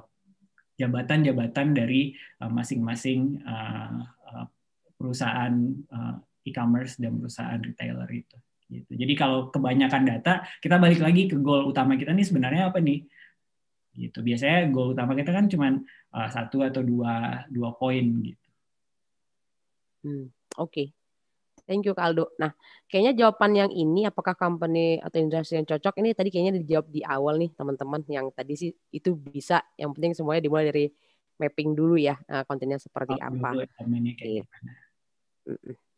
S2: jabatan-jabatan dari eh, masing-masing eh, eh, perusahaan e-commerce dan perusahaan retailer itu. Gitu. Jadi kalau kebanyakan data, kita balik lagi ke goal utama kita nih sebenarnya apa nih? Gitu. Biasanya goal utama kita kan cuma satu atau dua dua poin gitu.
S1: Hmm, Oke, okay. Thank you Kaldo. Nah, kayaknya jawaban yang ini apakah company atau industri yang cocok ini tadi kayaknya dijawab di awal nih teman-teman yang tadi sih itu bisa yang penting semuanya dimulai dari mapping dulu ya eh, kontennya seperti oh, apa. Iya.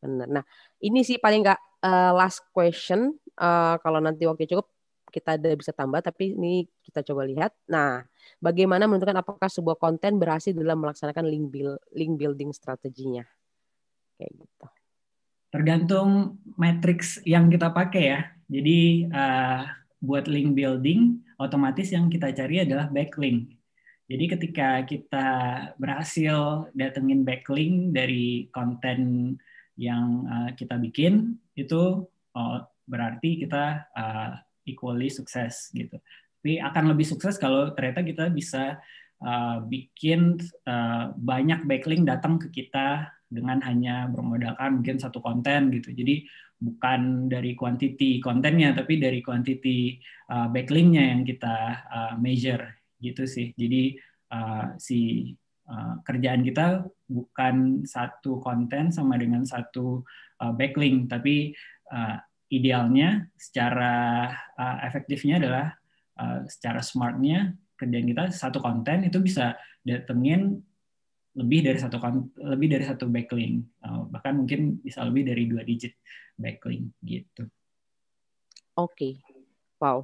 S1: Benar. Nah, ini sih paling nggak uh, last question uh, kalau nanti waktu cukup kita ada bisa tambah tapi ini kita coba lihat. Nah, bagaimana menentukan apakah sebuah konten berhasil dalam melaksanakan link build, link building strateginya? Kayak gitu
S2: tergantung matrix yang kita pakai ya. Jadi uh, buat link building, otomatis yang kita cari adalah backlink. Jadi ketika kita berhasil datengin backlink dari konten yang uh, kita bikin, itu oh, berarti kita uh, equally sukses gitu. Tapi akan lebih sukses kalau ternyata kita bisa uh, bikin uh, banyak backlink datang ke kita dengan hanya bermodalkan mungkin satu konten gitu. Jadi bukan dari quantity kontennya tapi dari quantity uh, backlinknya yang kita uh, measure gitu sih. Jadi uh, si uh, kerjaan kita bukan satu konten sama dengan satu uh, backlink tapi uh, idealnya secara uh, efektifnya adalah uh, secara smartnya kerjaan kita satu konten itu bisa datengin lebih dari satu lebih dari satu backlink oh, bahkan mungkin bisa lebih dari dua digit backlink gitu.
S1: Oke, okay. wow,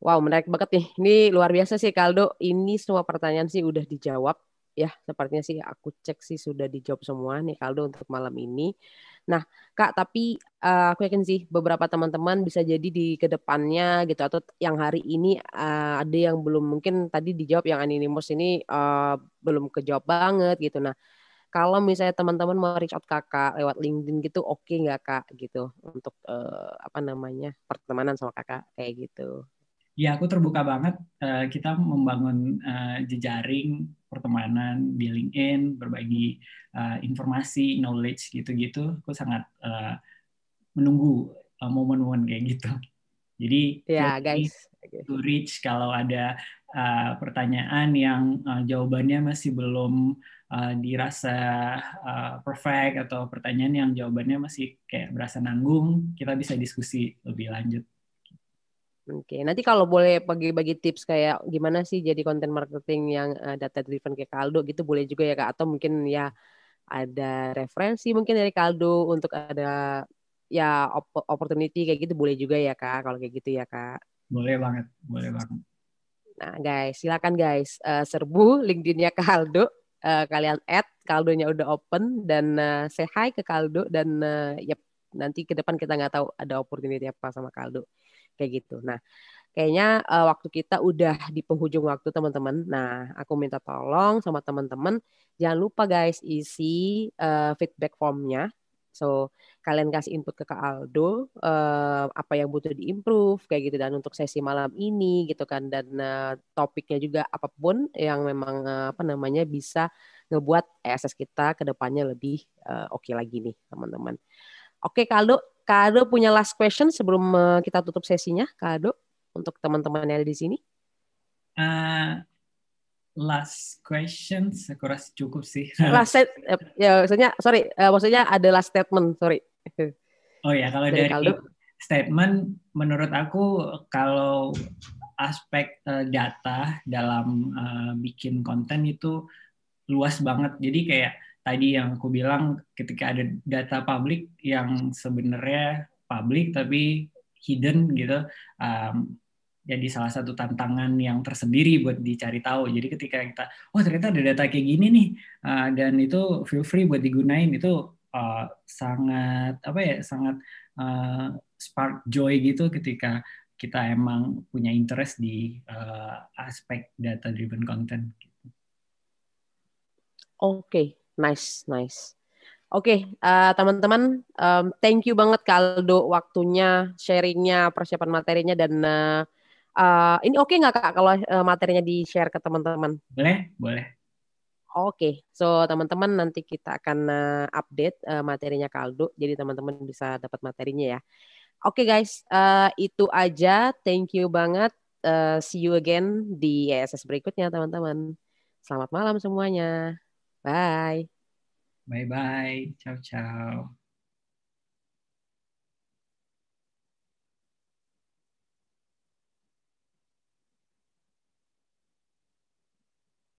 S1: wow menarik banget nih. Ini luar biasa sih Kaldo. Ini semua pertanyaan sih udah dijawab ya. Sepertinya sih aku cek sih sudah dijawab semua nih Kaldo untuk malam ini. Nah, Kak, tapi uh, aku yakin sih beberapa teman-teman bisa jadi di kedepannya gitu atau yang hari ini uh, ada yang belum mungkin tadi dijawab yang anonymous ini uh, belum kejawab banget gitu. Nah, kalau misalnya teman-teman mau reach out kakak lewat LinkedIn gitu, oke okay nggak kak gitu untuk uh, apa namanya pertemanan sama kakak kayak gitu?
S2: Ya, aku terbuka banget. Uh, kita membangun uh, jejaring pertemanan di in, berbagi uh, informasi, knowledge gitu-gitu, aku sangat uh, menunggu uh, momen-momen kayak gitu. Jadi ya guys, to reach kalau ada uh, pertanyaan yang uh, jawabannya masih belum uh, dirasa uh, perfect atau pertanyaan yang jawabannya masih kayak berasa nanggung, kita bisa diskusi lebih lanjut.
S1: Oke, okay. nanti kalau boleh bagi-bagi tips kayak gimana sih jadi content marketing yang eh, data driven kayak Kaldo gitu boleh juga ya Kak atau mungkin ya ada referensi mungkin dari Kaldo untuk ada ya opportunity kayak gitu boleh juga ya Kak kalau kayak gitu ya Kak.
S2: Boleh banget, boleh banget.
S1: Nah, guys, silakan guys uh, serbu LinkedIn-nya Kaldo. Uh, kalian add Kaldonya udah open dan uh, say hi ke Kaldo dan uh, yep nanti ke depan kita nggak tahu ada opportunity apa sama Kaldo kayak gitu. Nah, kayaknya uh, waktu kita udah di penghujung waktu teman-teman. Nah, aku minta tolong sama teman-teman jangan lupa guys isi uh, feedback formnya. So kalian kasih input ke Kak Aldo uh, apa yang butuh diimprove kayak gitu dan untuk sesi malam ini gitu kan dan uh, topiknya juga apapun yang memang uh, apa namanya bisa ngebuat ESS kita ke depannya lebih uh, oke okay lagi nih teman-teman. Oke okay, Kak Aldo Kado punya last question sebelum eh, kita tutup sesinya, Kado untuk teman-teman yang ada di sini.
S2: Uh, last question, aku rasa cukup sih. last
S1: set, eh, ya maksudnya sorry, uh, maksudnya ada last statement, sorry. Oh ya, kalau dari, dari
S2: statement, menurut aku kalau aspek uh, data dalam uh, bikin konten itu luas banget. Jadi kayak tadi yang aku bilang ketika ada data publik yang sebenarnya publik tapi hidden gitu um, jadi salah satu tantangan yang tersendiri buat dicari tahu jadi ketika kita oh ternyata ada data kayak gini nih uh, dan itu feel free buat digunain itu uh, sangat apa ya sangat uh, spark joy gitu ketika kita emang punya interest di uh, aspek data driven content. Gitu.
S1: Oke, okay. Nice, nice. Oke, okay, uh, eh, teman-teman, um, thank you banget Kaldo waktunya, sharingnya, persiapan materinya dan uh, uh, ini oke okay nggak kak kalau uh, materinya di share ke teman-teman?
S2: Boleh, boleh.
S1: Oke, okay. so teman-teman nanti kita akan uh, update uh, materinya Kaldo, jadi teman-teman bisa dapat materinya ya. Oke okay, guys, uh, itu aja. Thank you banget. Uh, see you again di ESS berikutnya teman-teman. Selamat malam semuanya. Bye.
S3: Bye bye.
S1: Ciao, ciao.